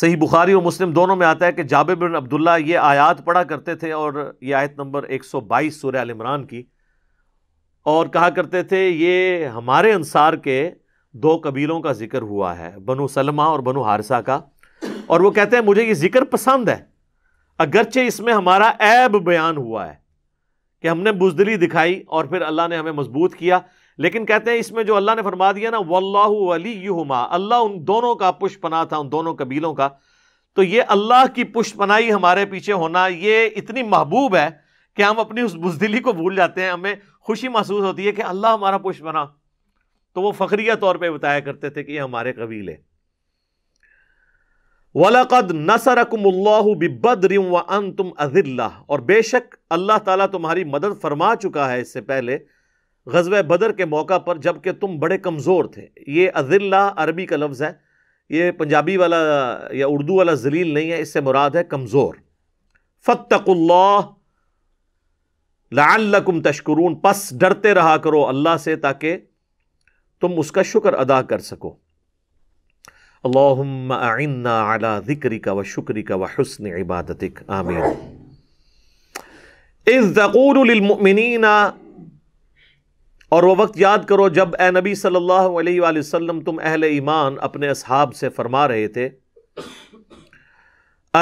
सही बुखारी और मुस्लिम दोनों में आता है कि जाबे बिन अब्दुल्ला ये आयात पढ़ा करते थे और ये आयत नंबर एक सौ बाईस आल इमरान की और कहा करते थे ये हमारे अनसार के दो कबीलों का जिक्र हुआ है बनु सलमा और बनु हारसा का और वो कहते हैं मुझे ये जिक्र पसंद है अगरचे इसमें हमारा ऐब बयान हुआ है कि हमने बुजदली दिखाई और फिर अल्लाह ने हमें मजबूत किया लेकिन कहते हैं इसमें जो अल्लाह ने फरमा दिया ना वल्लाह अली अल्लाह उन दोनों का पुष्पना था उन दोनों कबीलों का तो ये अल्लाह की पुष्पनाई हमारे पीछे होना ये इतनी महबूब है कि हम अपनी उस बुजदली को भूल जाते हैं हमें खुशी महसूस होती है कि अल्लाह हमारा पुष्पना तो वो फ़खरिया तौर पर बताया करते थे कि ये हमारे कबीले वलकद नसरकम्लाबद्रिम व अन तुम अजिल्ला और बेशक अल्लाह ताला तुम्हारी मदद फरमा चुका है इससे पहले गजब बदर के मौका पर जबकि तुम बड़े कमज़ोर थे ये अजिल्ला अरबी का लफ्ज़ है ये पंजाबी वाला या उर्दू वाला जलील नहीं है इससे मुराद है कमज़ोर फ़तकुल्ला तशकरून पस डरते रहा करो अल्लाह से ताकि तुम उसका शुक्र अदा कर सको अल्लाम आइन्ना अला ज़िक्र का व शुक्र का व हसन इबादत आमीन इस ज़क़ूलमिनना और वह वक्त याद करो जब ए नबी सल्लल्लाहु अलैहि वसल्लम तुम अहल ईमान अपने असहाब से फरमा रहे थे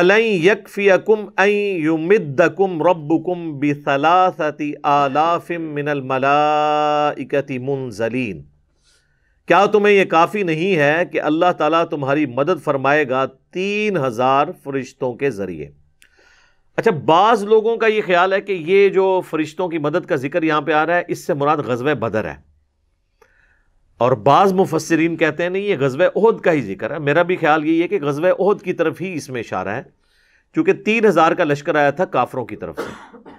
अलई यकफ़ियकुम युमिदकुम रब्बुकुम बिसलासति आलाफ़िम मिनल मलाइकति मुनजलीन क्या तुम्हें यह काफ़ी नहीं है कि अल्लाह ताला तुम्हारी मदद फरमाएगा तीन हज़ार फरिश्तों के ज़रिए अच्छा बाज़ लोगों का ये ख्याल है कि ये जो फरिश्तों की मदद का जिक्र यहाँ पर आ रहा है इससे मुराद गजब बदर है और बाज़ मुफसरीन कहते हैं नहीं ये गजब अहद का ही जिक्र है मेरा भी ख्याल यही है कि गजब अहद की तरफ ही इसमें इशारा है चूंकि तीन हज़ार का लश्कर आया था काफरों की तरफ से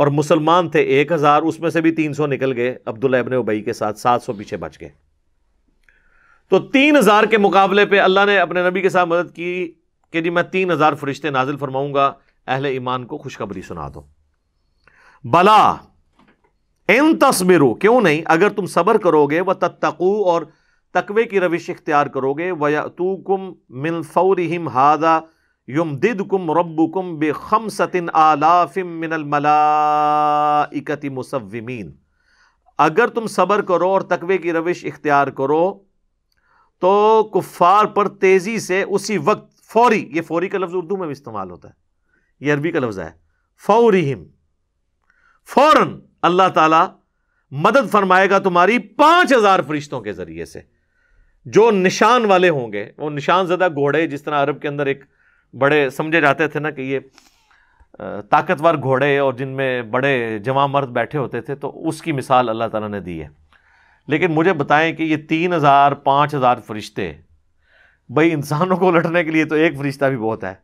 और मुसलमान थे एक हज़ार उसमें से भी तीन सौ निकल गए अब्दुल्ला इबन उबई के साथ सात सौ पीछे बच गए तो तीन हजार के मुकाबले पर अल्लाह ने अपने नबी के साथ मदद की कि जी मैं तीन हजार फरिश्ते नाजिल फरमाऊंगा अहल ईमान को खुशखबरी सुना दो बला इन तस्मिर क्यों नहीं अगर तुम सबर करोगे वह तत्तकू और तकवे की रविश इख्तियार करोगे वयतूकुम मिन फौरहिम हादा युम दिद कुम रब्बुकुम बेखम सतिन आलाफिम मिनल मलाइकति मुसविमीन अगर तुम सबर करो और तकवे की रविश इख्तियार करो तो कुफ़ार पर तेज़ी से उसी वक्त फौरी ये फौरी का लफ्ज़ उर्दू में भी इस्तेमाल होता है ये अरबी का लफ्ज़ है फौरी हिम फ़ौर अल्लाह ताला मदद फरमाएगा तुम्हारी पाँच हज़ार फरिश्तों के ज़रिए से जो निशान वाले होंगे वो निशान ज़दा घोड़े जिस तरह अरब के अंदर एक बड़े समझे जाते थे ना कि ये ताकतवर घोड़े और जिनमें बड़े जवा मर्द बैठे होते थे तो उसकी मिसाल अल्लाह ताला ने दी है लेकिन मुझे बताएं कि ये तीन हज़ार पाँच हज़ार फरिश्ते भाई इंसानों को लटने के लिए तो एक फरिश्ता भी बहुत है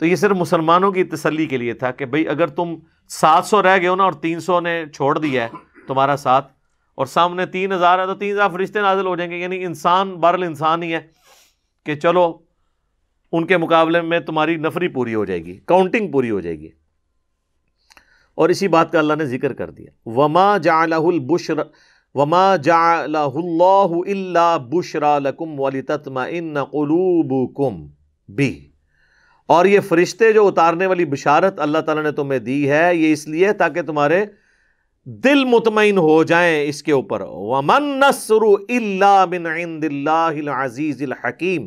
तो ये सिर्फ मुसलमानों की तसली के लिए था कि भाई अगर तुम सात सौ रह गए हो ना और तीन सौ ने छोड़ दिया है तुम्हारा साथ और सामने तीन हज़ार है तो तीन हज़ार फरिश्ते नाजिल हो जाएंगे यानी इंसान बहरल इंसान ही है कि चलो उनके मुकाबले में तुम्हारी नफरी पूरी हो जाएगी काउंटिंग पूरी हो जाएगी और इसी बात का अल्लाह ने जिक्र कर दिया वमा जाहुल बुशर भी और ये फरिश्ते जो उतारने वाली बिशारत अल्लाह ताला ने तुम्हें दी है ये इसलिए ताकि तुम्हारे दिल मुतमिन हो जाए इसके ऊपर वमन नसरु अजीज़ हकीम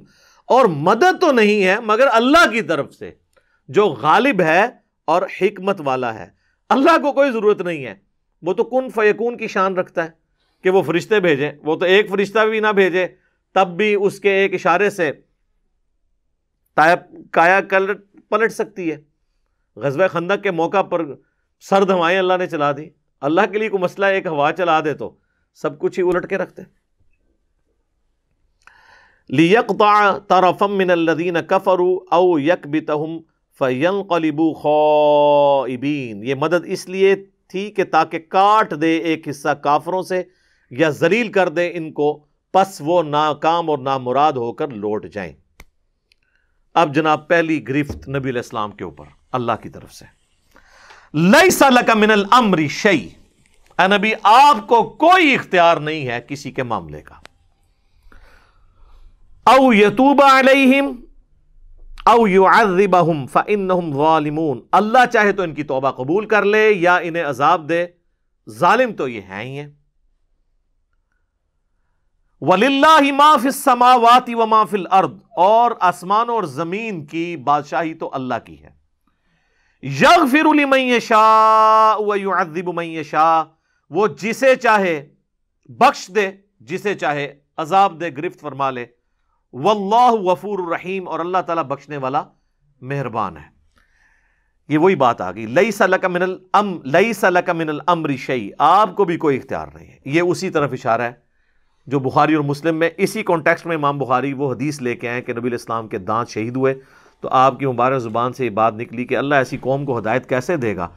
और मदद तो नहीं है मगर अल्लाह की तरफ से जो गालिब है और हमत वाला है अल्लाह को कोई ज़रूरत नहीं है वो तो कन फ़यकून की शान रखता है कि वो फरिश्ते भेजें वो तो एक फरिश्ता भी ना भेजे तब भी उसके एक इशारे से काया कल पलट सकती है गजब खंदक के मौका पर सर्द हवाएं अल्लाह ने चला दी अल्लाह के लिए कोई मसला एक हवा चला दे तो सब कुछ ही उलट के रखते लियकता तरफम मिनल्लदीन कफरू औ यक बितहम फ़यन कलिबू ख़ौबिन ये मदद इसलिए थी कि ताकि काट दे एक हिस्सा काफरों से या जलील कर दें इनको पस वो नाकाम और नामुराद होकर लौट जाएं अब जनाब पहली गिरफ्त नबी इस्लाम के ऊपर अल्लाह की तरफ से लई का मिनल अमरी शई नबी आपको कोई इख्तियार नहीं है किसी के मामले का औ यतूबा अलहिम औ युआजिबहुम फ़इन्नहुम वालिमून अल्लाह चाहे तो इनकी तोबा कबूल कर ले या इन्हें अजाब दे जालिम तो ये हैं ही है वलिल्लाहि माफिस समावाति व माफिल अर्द और आसमान और जमीन की बादशाही तो अल्लाह की है यग फिर शाह शाह वो जिसे चाहे बख्श दे जिसे चाहे अजाब दे गिरफ्त फरमा ले वह वफूर रहीम और अल्लाह तला बख्शने वाला मेहरबान है ये वही बात आ गई लई सलक मिनल अम लई सलक मिनल अम्र शई आपको भी कोई इख्तियार नहीं है ये उसी तरफ इशारा है जो बुखारी और मुस्लिम में इसी कॉन्टेक्स्ट में इमाम बुखारी वो हदीस लेके आए कि नबी इस्लाम के दांत शहीद हुए तो आपकी मुबारक ज़ुबान से ये बात निकली कि अल्लाह ऐसी कौम को हदायत कैसे देगा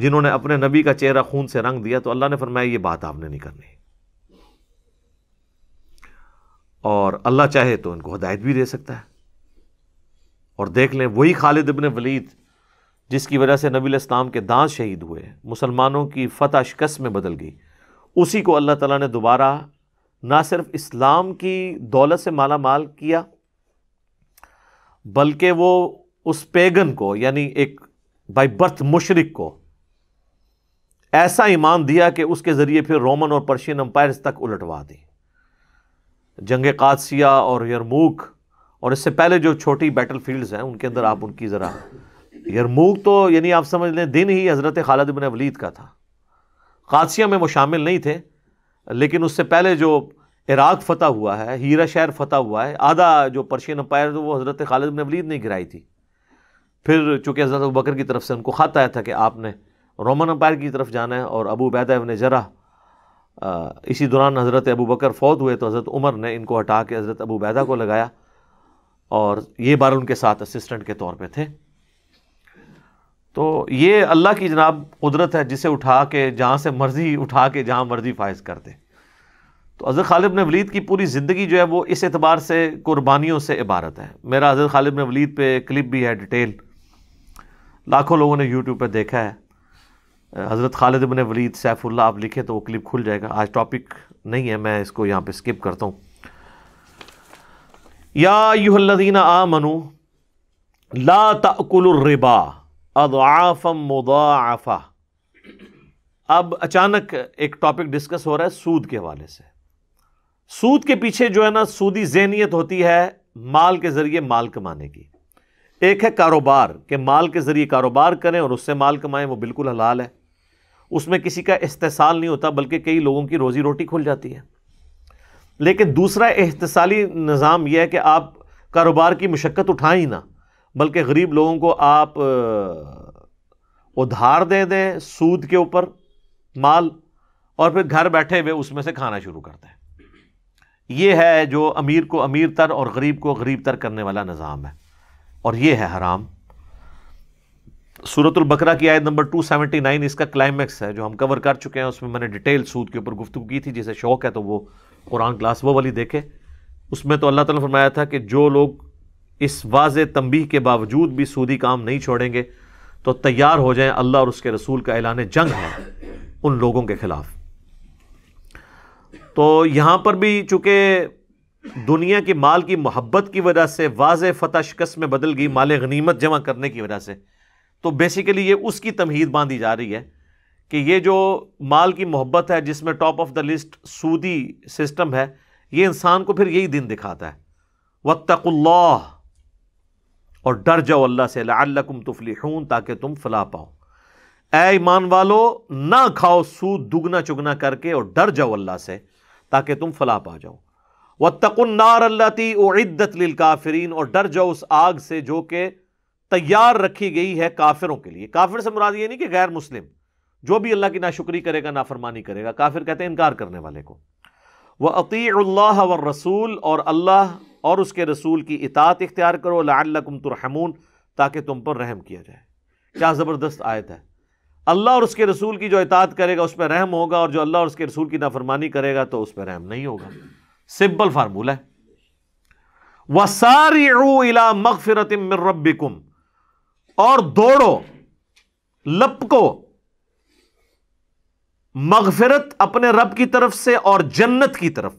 जिन्होंने अपने नबी का चेहरा खून से रंग दिया तो अल्लाह ने फरमाया ये बात आपने नहीं करनी और अल्लाह चाहे तो इनको हदायत भी दे सकता है और देख लें वही खालिद इबन वलीद जिसकी वजह से नबी इस्लाम के दांत शहीद हुए मुसलमानों की फ़तः शिकस्त में बदल गई उसी को अल्लाह तला ने दोबारा ना सिर्फ इस्लाम की दौलत से माला माल किया बल्कि वो उस पेगन को यानी एक बाई बर्थ मुशरक को ऐसा ईमान दिया कि उसके ज़रिए फिर रोमन और पर्शियन अम्पायर्स तक उलटवा दी जंग कादसिया और यरमूक और इससे पहले जो छोटी बैटल फील्ड्स हैं उनके अंदर आप उनकी ज़रा यरमूक तो यानी आप समझ लें दिन ही हज़रत खालद बिन वलीद का था कादसिया में वो शामिल नहीं थे लेकिन उससे पहले जो इराक फतह हुआ है हीरा शहर फतह हुआ है आधा जो पर्शियन अम्पायर तो वो हज़रत खालिद ने वलीद ने गिराई थी फिर चूँकि हज़रत बकर की तरफ से उनको ख़त आया था कि आपने रोमन अम्पायर की तरफ जाना है और अबू बैदा ने जरा इसी दौरान हज़रत अबू बकर फ़ौत हुए तो हज़रत उमर ने इनको हटा के हज़रत अबू बैदा को लगाया और ये बार उनके साथ असिस्टेंट के तौर पर थे तो ये अल्लाह की जनाब कुदरत है जिसे उठा के जहाँ से मर्ज़ी उठा के जहाँ मर्ज़ी फायज कर दे तो अज़र खालिब ने वलीद की पूरी ज़िंदगी जो है वो इस एतबार से कुर्बानियों से इबारत है मेरा अज़र खालिब ने वलीद पे क्लिप भी है डिटेल लाखों लोगों ने यूट्यूब पर देखा है हज़रत खालिद बन वलीद सैफुल्ला आप लिखें तो वो क्लिप खुल जाएगा आज टॉपिक नहीं है मैं इसको यहाँ पर स्किप करता हूँ या यूहल्लदीना आ मनु ला तकुल रिबा अदाफ़म मुदाफ़ा अब अचानक एक टॉपिक डिस्कस हो रहा है सूद के हवाले से सूद के पीछे जो है ना सूदी जहनीत होती है माल के ज़रिए माल कमाने की एक है कारोबार के माल के ज़रिए कारोबार करें और उससे माल कमाएं वो बिल्कुल हलाल है उसमें किसी का इस्तेसाल नहीं होता बल्कि कई लोगों की रोज़ी रोटी खुल जाती है लेकिन दूसरा एहतसाली निज़ाम यह है कि आप कारोबार की मशक्क़त उठाएं ही ना बल्कि गरीब लोगों को आप उधार दे दें सूद के ऊपर माल और फिर घर बैठे हुए उसमें से खाना शुरू करते हैं यह है जो अमीर को अमीर तर और गरीब को गरीब तर करने वाला निज़ाम है और ये है हराम सूरतुल बकरा की आयत नंबर 279 इसका क्लाइमैक्स है जो हम कवर कर चुके हैं उसमें मैंने डिटेल सूद के ऊपर गुफ्तु की थी जिसे शौक़ है तो वो कुरान क्लास वो वाली देखे उसमें तो अल्लाह ताला फरमाया था कि जो लोग इस वाज तंबी के बावजूद भी सूदी काम नहीं छोड़ेंगे तो तैयार हो जाए अल्लाह और उसके रसूल का ऐलान जंग है उन लोगों के ख़िलाफ़ तो यहाँ पर भी चूँकि दुनिया के माल की मोहब्बत की वजह से वाज फ़तः शिकस्त में बदल गई माल गनीमत जमा करने की वजह से तो बेसिकली ये उसकी तमहीद बांधी जा रही है कि ये जो माल की मोहब्बत है जिसमें टॉप ऑफ द लिस्ट सूदी सिस्टम है ये इंसान को फिर यही दिन दिखाता है वक्तकुल्ला और डर जाओ अल्लाह से तुफली तुफलिहून ताकि तुम फला पाओ ऐमान ईमान वालो ना खाओ सूद दुगना चुगना करके और डर जाओ अल्लाह से ताकि तुम फला पा जाओ व तकुन्नार अल्लाती इद्दत लिल काफरीन और डर जाओ उस आग से जो कि तैयार रखी गई है काफिरों के लिए काफिर से मुराद ये नहीं कि गैर मुस्लिम जो भी अल्लाह की नाशुक्री करेगा नाफरमानी करेगा काफिर कहते हैं इनकार करने वाले को वह अतील्ला व रसूल और अल्लाह और उसके रसूल की इतात इख्तियार करो लाकुम तुरहमून ताकि तुम पर रहम किया जाए क्या ज़बरदस्त आयत है अल्लाह और उसके रसूल की जो इतात करेगा उस पर रहम होगा और जो अल्लाह और उसके रसूल की नाफरमानी करेगा तो उस पर रहम नहीं होगा सिंपल फार्मूला है वसारिला मगफिरत रबिकुम और दौड़ो लपको मगफिरत अपने रब की तरफ से और जन्नत की तरफ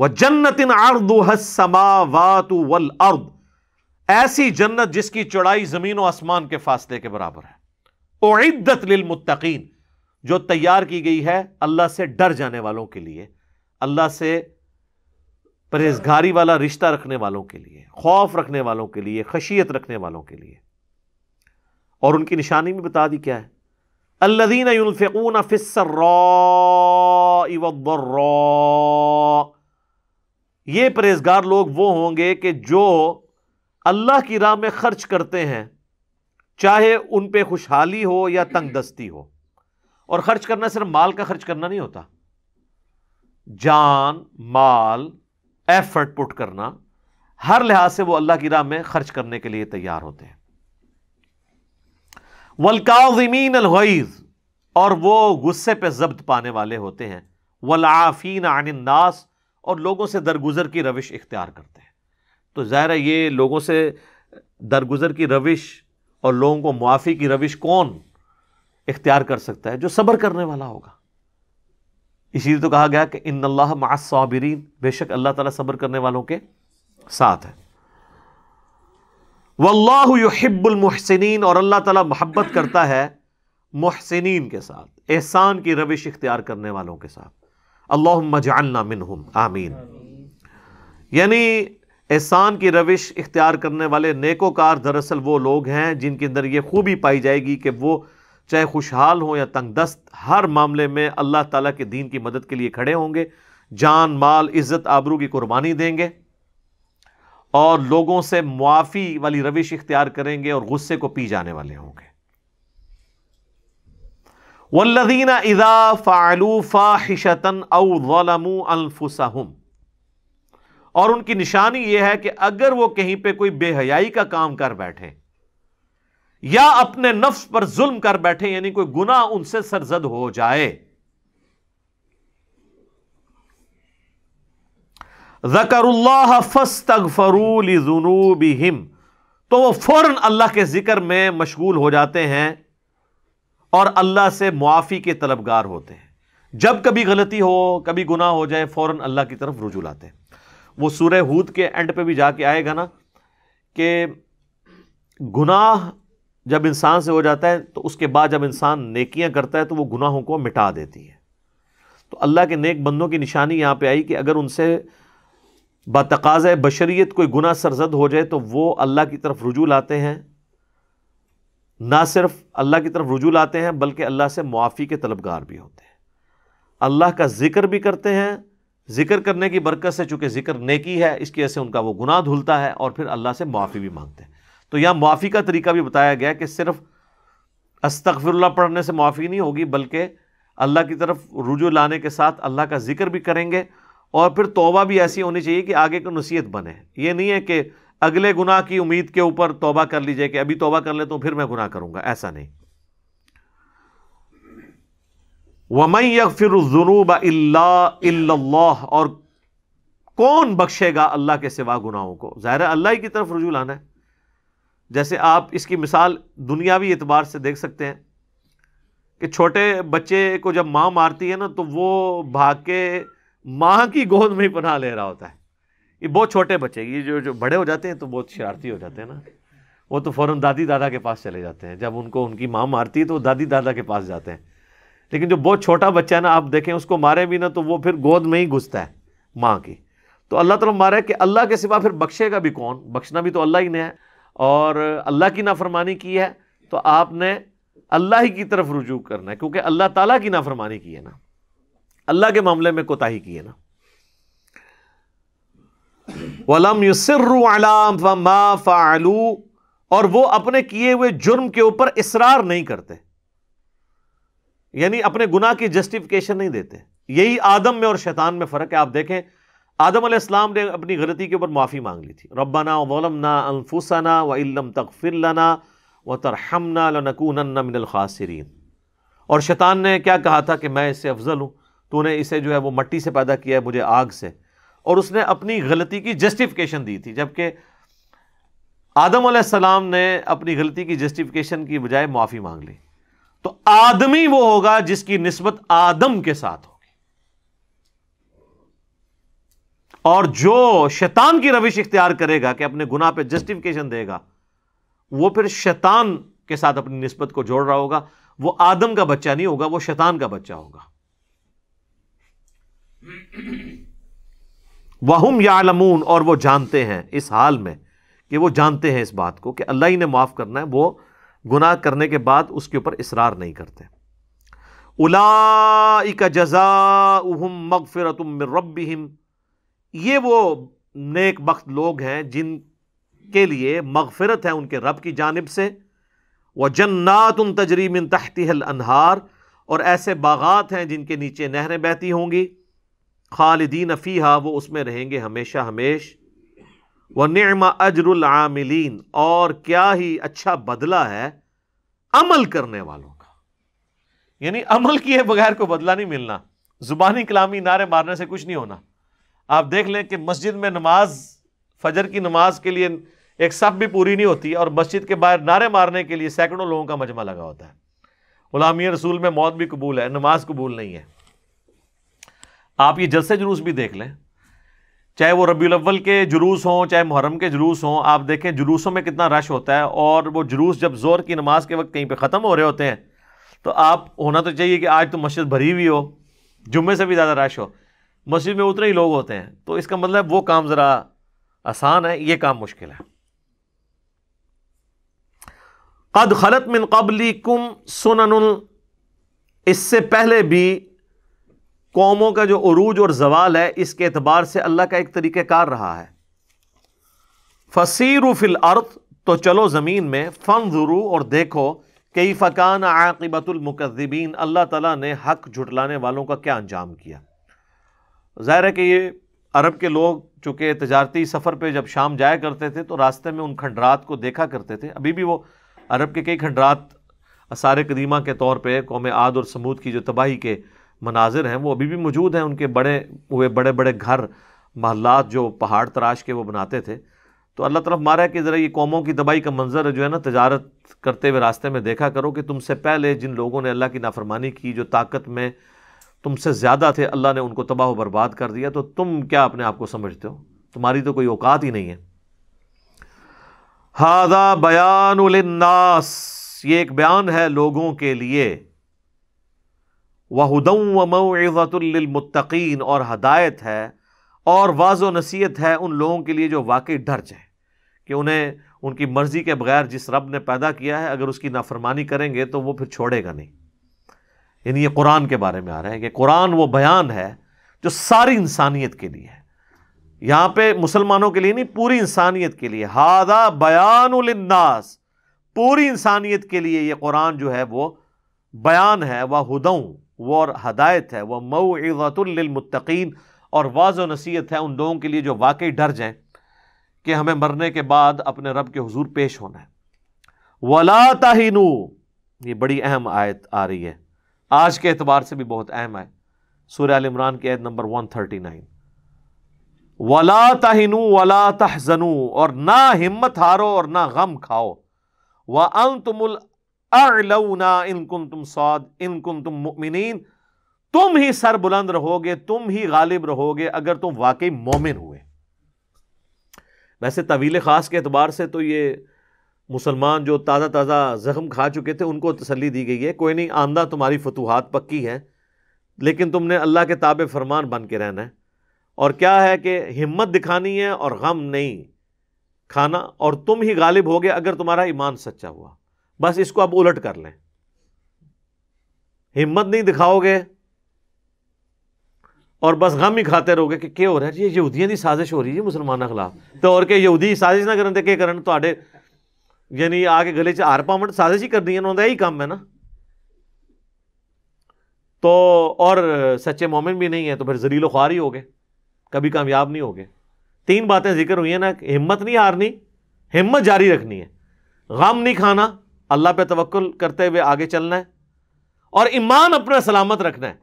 व जन्नतिन अर्दमावात वल अर्द ऐसी जन्नत जिसकी चौड़ाई जमीन और आसमान के फासले के बराबर है ओद्दत लिलमुत्तकीन जो तैयार की गई है अल्लाह से डर जाने वालों के लिए अल्लाह से परहेजगारी वाला रिश्ता रखने वालों के लिए खौफ रखने वालों के लिए खशियत रखने वालों के लिए और उनकी निशानी भी बता दी क्या है अल्लादीन यूनफ़ून फ़िसर ये परहेजगार लोग वो होंगे कि जो अल्लाह की राह में खर्च करते हैं चाहे उन पर खुशहाली हो या तंग दस्ती हो और ख़र्च करना सिर्फ माल का खर्च करना नहीं होता जान माल एफर्ट पुट करना हर लिहाज से वो अल्लाह की राह में खर्च करने के लिए तैयार होते हैं वलकाजमीन अलगैज़ और वो गुस्से पे जब्त पाने वाले होते हैं वलाफीन अनन्नास और लोगों से दरगुजर की रविश इख्तियार करते हैं तो ज़ाहिर ये लोगों से दरगुजर की रविश और लोगों को मुआफ़ी की रविश कौन इख्तियार कर सकता है जो सब्र करने वाला होगा इसीलिए तो कहा गया कि इन अल्लाह मासाबिरीन बेशक अल्लाह ताला सब्र करने वालों के साथ है वल्लाहब्बुलमहसिन और अल्लाह ताला मोहब्बत करता है मोहसिन के साथ एहसान की रविश इख्तियार करने वालों के साथ अल्लाह जालना मिनहुम आमीन यानी एहसान की रविश इख्तियार करने वाले नेकोकार दरअसल वो लोग हैं जिनके अंदर ये खूबी पाई जाएगी कि वो चाहे खुशहाल हों या तंग दस्त हर मामले में अल्लाह ताला के दीन की मदद के लिए खड़े होंगे जान माल इज़्ज़त आबरू की कुर्बानी देंगे और लोगों से मुआफ़ी वाली रविश इख्तियार करेंगे और गुस्से को पी जाने वाले होंगे वल्लदीना इज़ा फ़ालू फ़ाहिशतन अवलमू अनफुसहम और उनकी निशानी यह है कि अगर वो कहीं पर कोई बेहयाई का काम कर बैठे या अपने नफ्स पर जुल्म कर बैठे यानी कोई गुना उनसे सरजद हो जाए जकर जकरुल्लाह फस्तगफरूल जुनूबिहिम तो वह फौरन अल्लाह के जिक्र में मशगूल हो जाते हैं और अल्लाह से मुआफ़ी के तलबगार होते हैं जब कभी गलती हो कभी गुनाह हो जाए फ़ौर अल्लाह की तरफ रुजू लाते हैं वो सूर्य हूद के एंड पे भी जाके आएगा ना कि गुनाह जब इंसान से हो जाता है तो उसके बाद जब इंसान नेकियां करता है तो वो गुनाहों को मिटा देती है तो अल्लाह के नेक बंदों की निशानी यहाँ पे आई कि अगर उनसे बातकाज़ बशरीत कोई गुना सरजद हो जाए तो वो अल्लाह की तरफ रुजू लाते हैं ना सिर्फ अल्लाह की तरफ रुजू लाते हैं बल्कि अल्लाह से मुआफ़ी के तलबगार भी होते हैं अल्लाह का ज़िक्र भी करते हैं ज़िक्र करने की बरकत से चूँकि ज़िक्र नेकी है इसकी वजह से उनका वो गुनाह धुलता है और फिर अल्लाह से मुआफ़ी भी मांगते हैं तो यहाँ मुआफ़ी का तरीका भी बताया गया कि सिर्फ अस्तफ़िरल्ला पढ़ने से मुआफ़ी नहीं होगी बल्कि अल्लाह की तरफ रुजू लाने के साथ अल्लाह का ज़िक्र भी करेंगे और फिर तोबा भी ऐसी होनी चाहिए कि आगे को नसीहत बने ये नहीं है कि अगले गुनाह की उम्मीद के ऊपर तोबा कर लीजिए कि अभी तोबा कर ले तो फिर मैं गुनाह करूंगा ऐसा नहीं वमई फिर जुनूब अल्लाह और कौन बख्शेगा अल्लाह के सिवा गुनाहों को ज़ाहिर अल्लाह की तरफ रुझू लाना है जैसे आप इसकी मिसाल दुनियावी एतबार से देख सकते हैं कि छोटे बच्चे को जब माँ मारती है ना तो वो भाग के माँ की गोद में ही पनाह ले रहा होता है ये बहुत छोटे बच्चे ये जो जो बड़े हो जाते हैं तो बहुत शरारती हो जाते हैं ना वो तो फ़ौरन दादी दादा के पास चले जाते हैं जब उनको उनकी माँ मारती है तो दादी दादा के पास जाते हैं लेकिन जो बहुत छोटा बच्चा है ना आप देखें उसको मारे भी ना तो वो फिर गोद में ही घुसता है माँ की तो अल्लाह तला मारे कि अल्लाह के सिवा फिर बख्शेगा भी कौन बख्शना भी तो अल्लाह ही ने है और अल्लाह की नाफरमानी की है तो आपने अल्लाह ही की तरफ रुजू करना है क्योंकि अल्लाह ताला की नाफरमानी की है ना अल्लाह के मामले में कोताही की है ना वलम युसर्रु और वो अपने किए हुए जुर्म के ऊपर इसरार नहीं करते यानी अपने गुनाह की जस्टिफिकेशन नहीं देते यही आदम में और शैतान में फ़र्क है आप देखें आदम आसमाम ने अपनी गलती के ऊपर माफ़ी मांग ली थी रब्बाना वलमना अनफुसना व इलम तकफिर लना व तरहमना लनकून और शैतान ने क्या कहा था कि मैं इससे अफजल हूँ तूने इसे जो है वो मट्टी से पैदा किया है मुझे आग से और उसने अपनी गलती की जस्टिफिकेशन दी थी जबकि आदम सलाम ने अपनी गलती की जस्टिफिकेशन की बजाय माफ़ी मांग ली तो आदमी वो होगा जिसकी नस्बत आदम के साथ होगी और जो शैतान की रविश इख्तियार करेगा कि अपने गुना पर जस्टिफिकेशन देगा वह फिर शैतान के साथ अपनी नस्बत को जोड़ रहा होगा वो आदम का बच्चा नहीं होगा वो शैतान का बच्चा होगा वाहम यालमून और वो जानते हैं इस हाल में कि वो जानते हैं इस बात को कि अल्लाह ही ने माफ़ करना है वो गुनाह करने के बाद उसके ऊपर इसरार नहीं करते उलाइका जजा उहम मगफ़िरत रबिम ये वो नेक वक्त लोग हैं जिन के लिए मगफ़िरत है उनके रब की जानब से व जन्नात तजरीम तहतल अनहार और ऐसे बागात हैं जिनके नीचे नहरें बहती होंगी खालदीन फ़ीहा वो उसमें रहेंगे हमेशा हमेश व नम अजरमिलीन और क्या ही अच्छा बदला है अमल करने वालों का यानी अमल किए बगैर को बदला नहीं मिलना ज़ुबानी कलामी नारे मारने से कुछ नहीं होना आप देख लें कि मस्जिद में नमाज फजर की नमाज के लिए एक सब भी पूरी नहीं होती और मस्जिद के बाहर नारे मारने के लिए सैकड़ों लोगों का मजमा लगा होता है गुलामी रसूल में मौत भी कबूल है नमाज कबूल नहीं है आप ये जलसे जुलूस भी देख लें चाहे वो रबी अव्वल के जुलूस हों चाहे मुहर्रम के जुलूस हों आप देखें जुलूसों में कितना रश होता है और वो जुलूस जब जोर की नमाज के वक्त कहीं पे ख़त्म हो रहे होते हैं तो आप होना तो चाहिए कि आज तो मस्जिद भरी हुई हो जुम्मे से भी ज़्यादा रश हो मस्जिद में उतने ही लोग होते हैं तो इसका मतलब वो काम ज़रा आसान है ये काम मुश्किल है कद खलत मिन कबली कुम सुन इससे पहले भी कौमों का जो अरूज और जवाल है इसके अतबार से अल्लाह का एक तरीक़ार रहा है फसीर फिल अर्थ तो चलो ज़मीन में फ़न ज़रू और देखो कई फ़कान आकबतुलमकदबीन अल्लाह ताला ने हक झुटलाने वालों का क्या अंजाम किया ज़ाहिर है कि ये अरब के लोग चूँकि तजारती सफ़र पर जब शाम जाया करते थे तो रास्ते में उन खंडरात को देखा करते थे अभी भी वो अरब के कई खंडरात आसार कदीमा के तौर पर कौम आद और समूद की जो तबाही के मनाजिर हैं वो अभी भी मौजूद हैं उनके बड़े हुए बड़े बड़े घर महल्लात जो पहाड़ तराश के वो बनाते थे तो अल्लाह तरफ मारा कि ज़रा ये कौमों की दबाई का मंजर जो है ना तजारत करते हुए रास्ते में देखा करो कि तुमसे पहले जिन लोगों ने अल्लाह की नाफरमानी की जो ताकत में तुमसे ज़्यादा थे अल्लाह ने उनको तबाह व बर्बाद कर दिया तो तुम क्या अपने आप को समझते हो तुम्हारी तो कोई औकात ही नहीं है हादा बयान उलनास ये एक बयान है लोगों के लिए वहदम व मौज़तुलमतकीन और हदायत है और वाज व नसीहत है उन लोगों के लिए जो वाकई डर जाए कि उन्हें उनकी मर्ज़ी के बगैर जिस रब ने पैदा किया है अगर उसकी नाफरमानी करेंगे तो वो फिर छोड़ेगा नहीं यानी ये कुरान के बारे में आ रहा है कि कुरान वो बयान है जो सारी इंसानियत के लिए है यहाँ पर मुसलमानों के लिए नहीं पूरी इंसानियत के लिए हादा बयानस पूरी इंसानियत के लिए ये कुरान जो है वो बयान है वह हुदऊँ वो और हदायत है वह मऊज़तुलमतकीन और वाज नसीहत है उन लोगों के लिए जो वाकई डर जाएँ कि हमें मरने के बाद अपने रब के हजूर पेश होना है वला ये बड़ी अहम आयत आ रही है आज के अतबार से भी बहुत अहम है सूर्य आल इमरान की आयत नंबर वन थर्टी नाइन वला तहनु वला और ना हिम्मत हारो और ना गम खाओ व अंतमुल अरलौना इनकुन तुम सौद इनकुन तुम मुमिन तुम ही सर बुलंद रहोगे तुम ही गालिब रहोगे अगर तुम वाकई मोमिन हुए वैसे तवील ख़ास के अतबार से तो ये मुसलमान जो ताज़ा ताज़ा ज़ख्म खा चुके थे उनको तसली दी गई है कोई नहीं आमदा तुम्हारी फतूहत पक्की है लेकिन तुमने अल्लाह के ताब फरमान बन के रहना है और क्या है कि हिम्मत दिखानी है और गम नहीं खाना और तुम ही गालिब होगे अगर तुम्हारा ईमान सच्चा हुआ बस इसको आप उलट कर लें हिम्मत नहीं दिखाओगे और बस गम ही खाते रहोगे कि क्या हो रहा है जी यहूदियों की साजिश हो रही है मुसलमान खिलाफ तो और क्या यहूदी साजिश ना करन तो क्या करन ਤੁਹਾਡੇ ਯਾਨੀ ਆ ਕੇ ਗਲੇ 'ਚ ਹਾਰ ਪਾਵਣ ਸਾਜ਼ਿਸ਼ ਹੀ ਕਰਦੀ ਇਹਨਾਂ ਦਾ ਇਹੀ ਕੰਮ ਹੈ तो और सच्चे मोमिन भी नहीं है तो फिर जलीलो ख्वार ही हो गए कभी कामयाब नहीं हो गए तीन बातें जिक्र हुई हैं ना हिम्मत नहीं हारनी हिम्मत जारी रखनी है गम नहीं खाना अल्लाह पे तवक्ल करते हुए आगे चलना है और ईमान अपना सलामत रखना है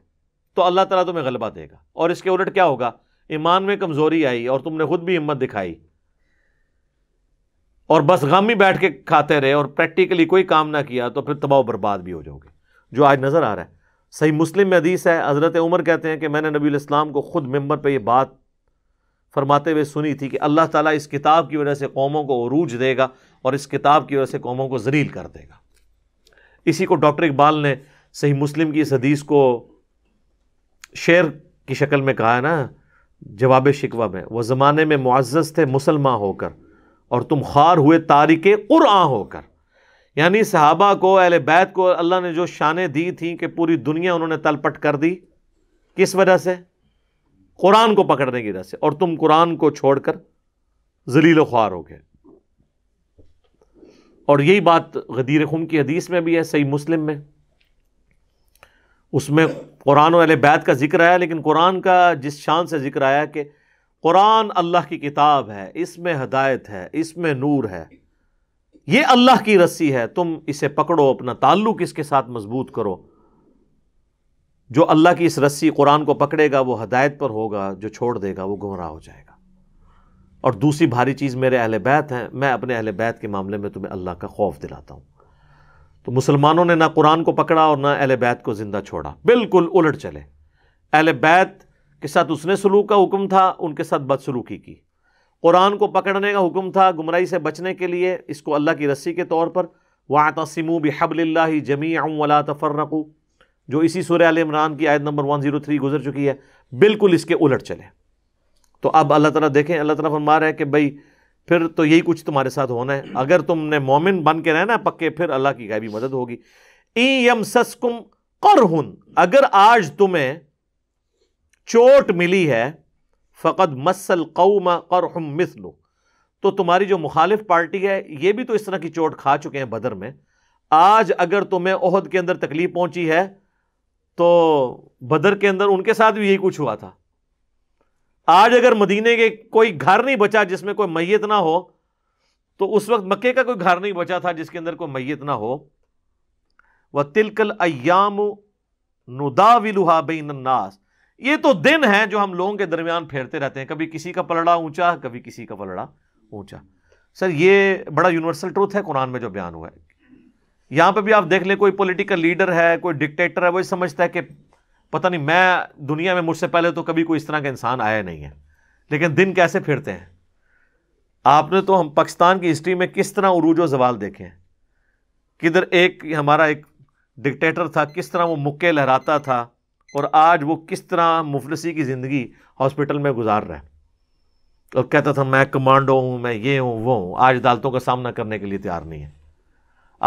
तो अल्लाह ताला तुम्हें गलबा देगा और इसके उलट क्या होगा ईमान में कमज़ोरी आई और तुमने खुद भी हिम्मत दिखाई और बस गम ही बैठ के खाते रहे और प्रैक्टिकली कोई काम ना किया तो फिर तबाह बर्बाद भी हो जाओगे जो आज नज़र आ रहा है सही मुस्लिम में हदीस है हज़रत उमर कहते हैं कि मैंने नबी इस्लाम को ख़ुद मेम्बर पर यह बात फरमाते हुए सुनी थी कि अल्लाह ताला इस किताब की वजह से कौमों को अरूज देगा और इस किताब की वजह से कौमों को जलील कर देगा इसी को डॉक्टर इकबाल ने सही मुस्लिम की इस हदीस को शेर की शक्ल में कहा है ना जवाब शिकवा में वह ज़माने में मुआज़ थे मुसलमान होकर और तुम खार हुए तारिक क़ुरआन होकर यानी सहाबा को अहल बैत को अल्लाह ने जो शानें दी थी कि पूरी दुनिया उन्होंने तलपट कर दी किस वजह से कुरान को पकड़ने की वजह से और तुम कुरान को छोड़कर जलील ख्वार हो गए और यही बात गदीर खुम की हदीस में भी है सही मुस्लिम में उसमें कुरान और बैत का जिक्र आया लेकिन कुरान का जिस शान से जिक्र आया कि कुरान अल्लाह की किताब है इसमें हदायत है इसमें नूर है ये अल्लाह की रस्सी है तुम इसे पकड़ो अपना ताल्लुक इसके साथ मजबूत करो जो अल्लाह की इस रस्सी कुरान को पकड़ेगा वो हदायत पर होगा जो छोड़ देगा वो गुमराह हो जाएगा और दूसरी भारी चीज़ मेरे अहल बैत हैं मैं अपने अहल बैत के मामले में तुम्हें अल्लाह का खौफ दिलाता हूँ तो मुसलमानों ने ना कुरान को पकड़ा और ना अहल बैत को ज़िंदा छोड़ा बिल्कुल उलट चले अहल बैत के साथ उसने सलूक का हुक्म था उनके साथ बदसलूकी की कुरान को पकड़ने का हुक्म था गुमराई से बचने के लिए इसको अल्लाह की रस्सी के तौर पर वातसिमू बहबल्ला जमी अम तफर तफरकू जो इसी सुर आल इमरान की आयत नंबर वन जीरो थ्री गुजर चुकी है बिल्कुल इसके उलट चले तो अब अल्लाह तला देखें अल्लाह तला फरमा रहे हैं कि भाई फिर तो यही कुछ तुम्हारे साथ होना है अगर तुमने मोमिन बन के रहना पक्के फिर अल्लाह की गायबी मदद होगी ई यम सस्कुम करहुन अगर आज तुम्हें चोट मिली है फ़कत मसल कौम करहम मिसलो तो तुम्हारी जो मुखालिफ पार्टी है ये भी तो इस तरह की चोट खा चुके हैं बदर में आज अगर तुम्हें ओहद के अंदर तकलीफ पहुंची है तो बदर के अंदर उनके साथ भी यही कुछ हुआ था आज अगर मदीने के कोई घर नहीं बचा जिसमें कोई मैत ना हो तो उस वक्त मक्के का कोई घर नहीं बचा था जिसके अंदर कोई मैत ना हो वह तिलकल अयाम नुदाविलुहा बेनास ये तो दिन है जो हम लोगों के दरमियान फेरते रहते हैं कभी किसी का पलड़ा ऊंचा कभी किसी का पलड़ा ऊंचा सर ये बड़ा यूनिवर्सल ट्रूथ है कुरान में जो बयान हुआ है यहां पे भी आप देख ले कोई पॉलिटिकल लीडर है कोई डिक्टेटर है वो समझता है कि पता नहीं मैं दुनिया में मुझसे पहले तो कभी कोई इस तरह का इंसान आया नहीं है लेकिन दिन कैसे फिरते हैं आपने तो हम पाकिस्तान की हिस्ट्री में किस तरह उरूज जवाल देखे हैं किधर एक हमारा एक डिक्टेटर था किस तरह वो मुक्के लहराता था और आज वो किस तरह मुफलसी की ज़िंदगी हॉस्पिटल में गुजार रहा है और कहता था मैं कमांडो हूँ मैं ये हूँ वो हूँ आज अदालतों का सामना करने के लिए तैयार नहीं है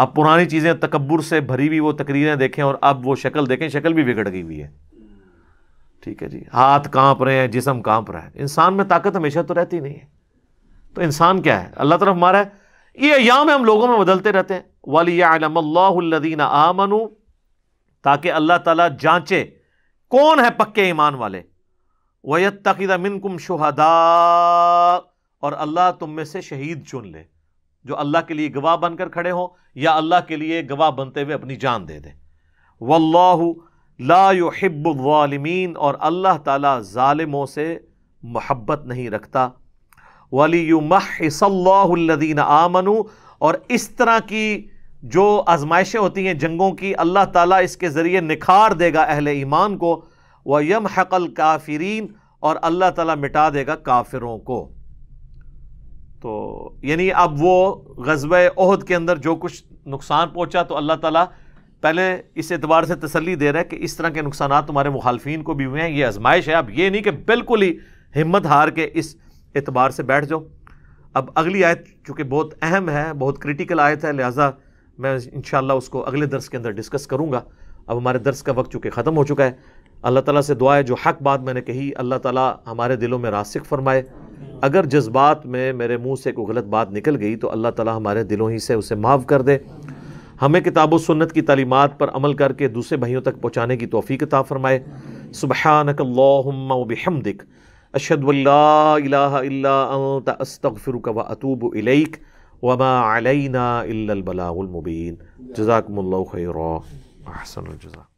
आप पुरानी चीज़ें तकबर से भरी हुई वो तकरीरें देखें और अब वो शक्ल देखें शक्ल भी बिगड़ गई हुई है ठीक है जी हाथ कांप रहे हैं जिसम कांप रहा है इंसान में ताकत हमेशा तो रहती नहीं है तो इंसान क्या है अल्लाह तरफ मारा है ये अयाम हम लोगों में बदलते रहते हैं वालियादीन आमनु ताकि अल्लाह ताला जांचे कौन है पक्के ईमान वाले वकीदा मिनकुम शुहदा और अल्लाह तुम में से शहीद चुन ले जो अल्लाह के लिए गवाह बनकर खड़े हों या अल्लाह के लिए गवाह बनते हुए अपनी जान दे दें वल्लाह लाहिब्बालमीन और अल्लाह ताला ालिमों से मोहब्बत नहीं रखता वली वलीदीन आमनु और इस तरह की जो आजमाइशें होती हैं जंगों की अल्लाह ताला इसके ज़रिए निखार देगा अहल ईमान को व यम हक़ल काफरीन और अल्लाह ताला मिटा देगा काफिरों को तो यानी अब वो गजब अहद के अंदर जो कुछ नुकसान पहुँचा तो अल्लाह ताली पहले इस एतबार से तसली दे रहा है कि इस तरह के नुकसान तुम्हारे मुखालफी को भी हुए हैं ये आजमाइश है अब ये नहीं कि बिल्कुल ही हिम्मत हार के इस एतबार से बैठ जाओ अब अगली आयत चूँकि बहुत अहम है बहुत क्रिटिकल आयत है लिहाजा मैं इन उसको अगले दर्स के अंदर डिस्कस करूँगा अब हमारे दर्स का वक्त चूँकि ख़त्म हो चुका है अल्लाह ताला से दुआ है जो हक बात मैंने कही अल्लाह ताला हमारे दिलों में रासिक फरमाए अगर जज्बात में मेरे मुंह से कोई गलत बात निकल गई तो अल्लाह ताला हमारे दिलों ही से उसे माफ़ कर दे हमें किताब सुन्नत की तालीमत पर अमल करके दूसरे भाइयों तक पहुँचाने की तोफ़ी कता फ़रमाए सुबहानकल्लाबिहमदिक अशदुल्लास्तफ़िर व अतूब इलैक वमा अलैना इल्लल बलागुल मुबीन जजाकमुल्लाहु खैरा अहसन जजाक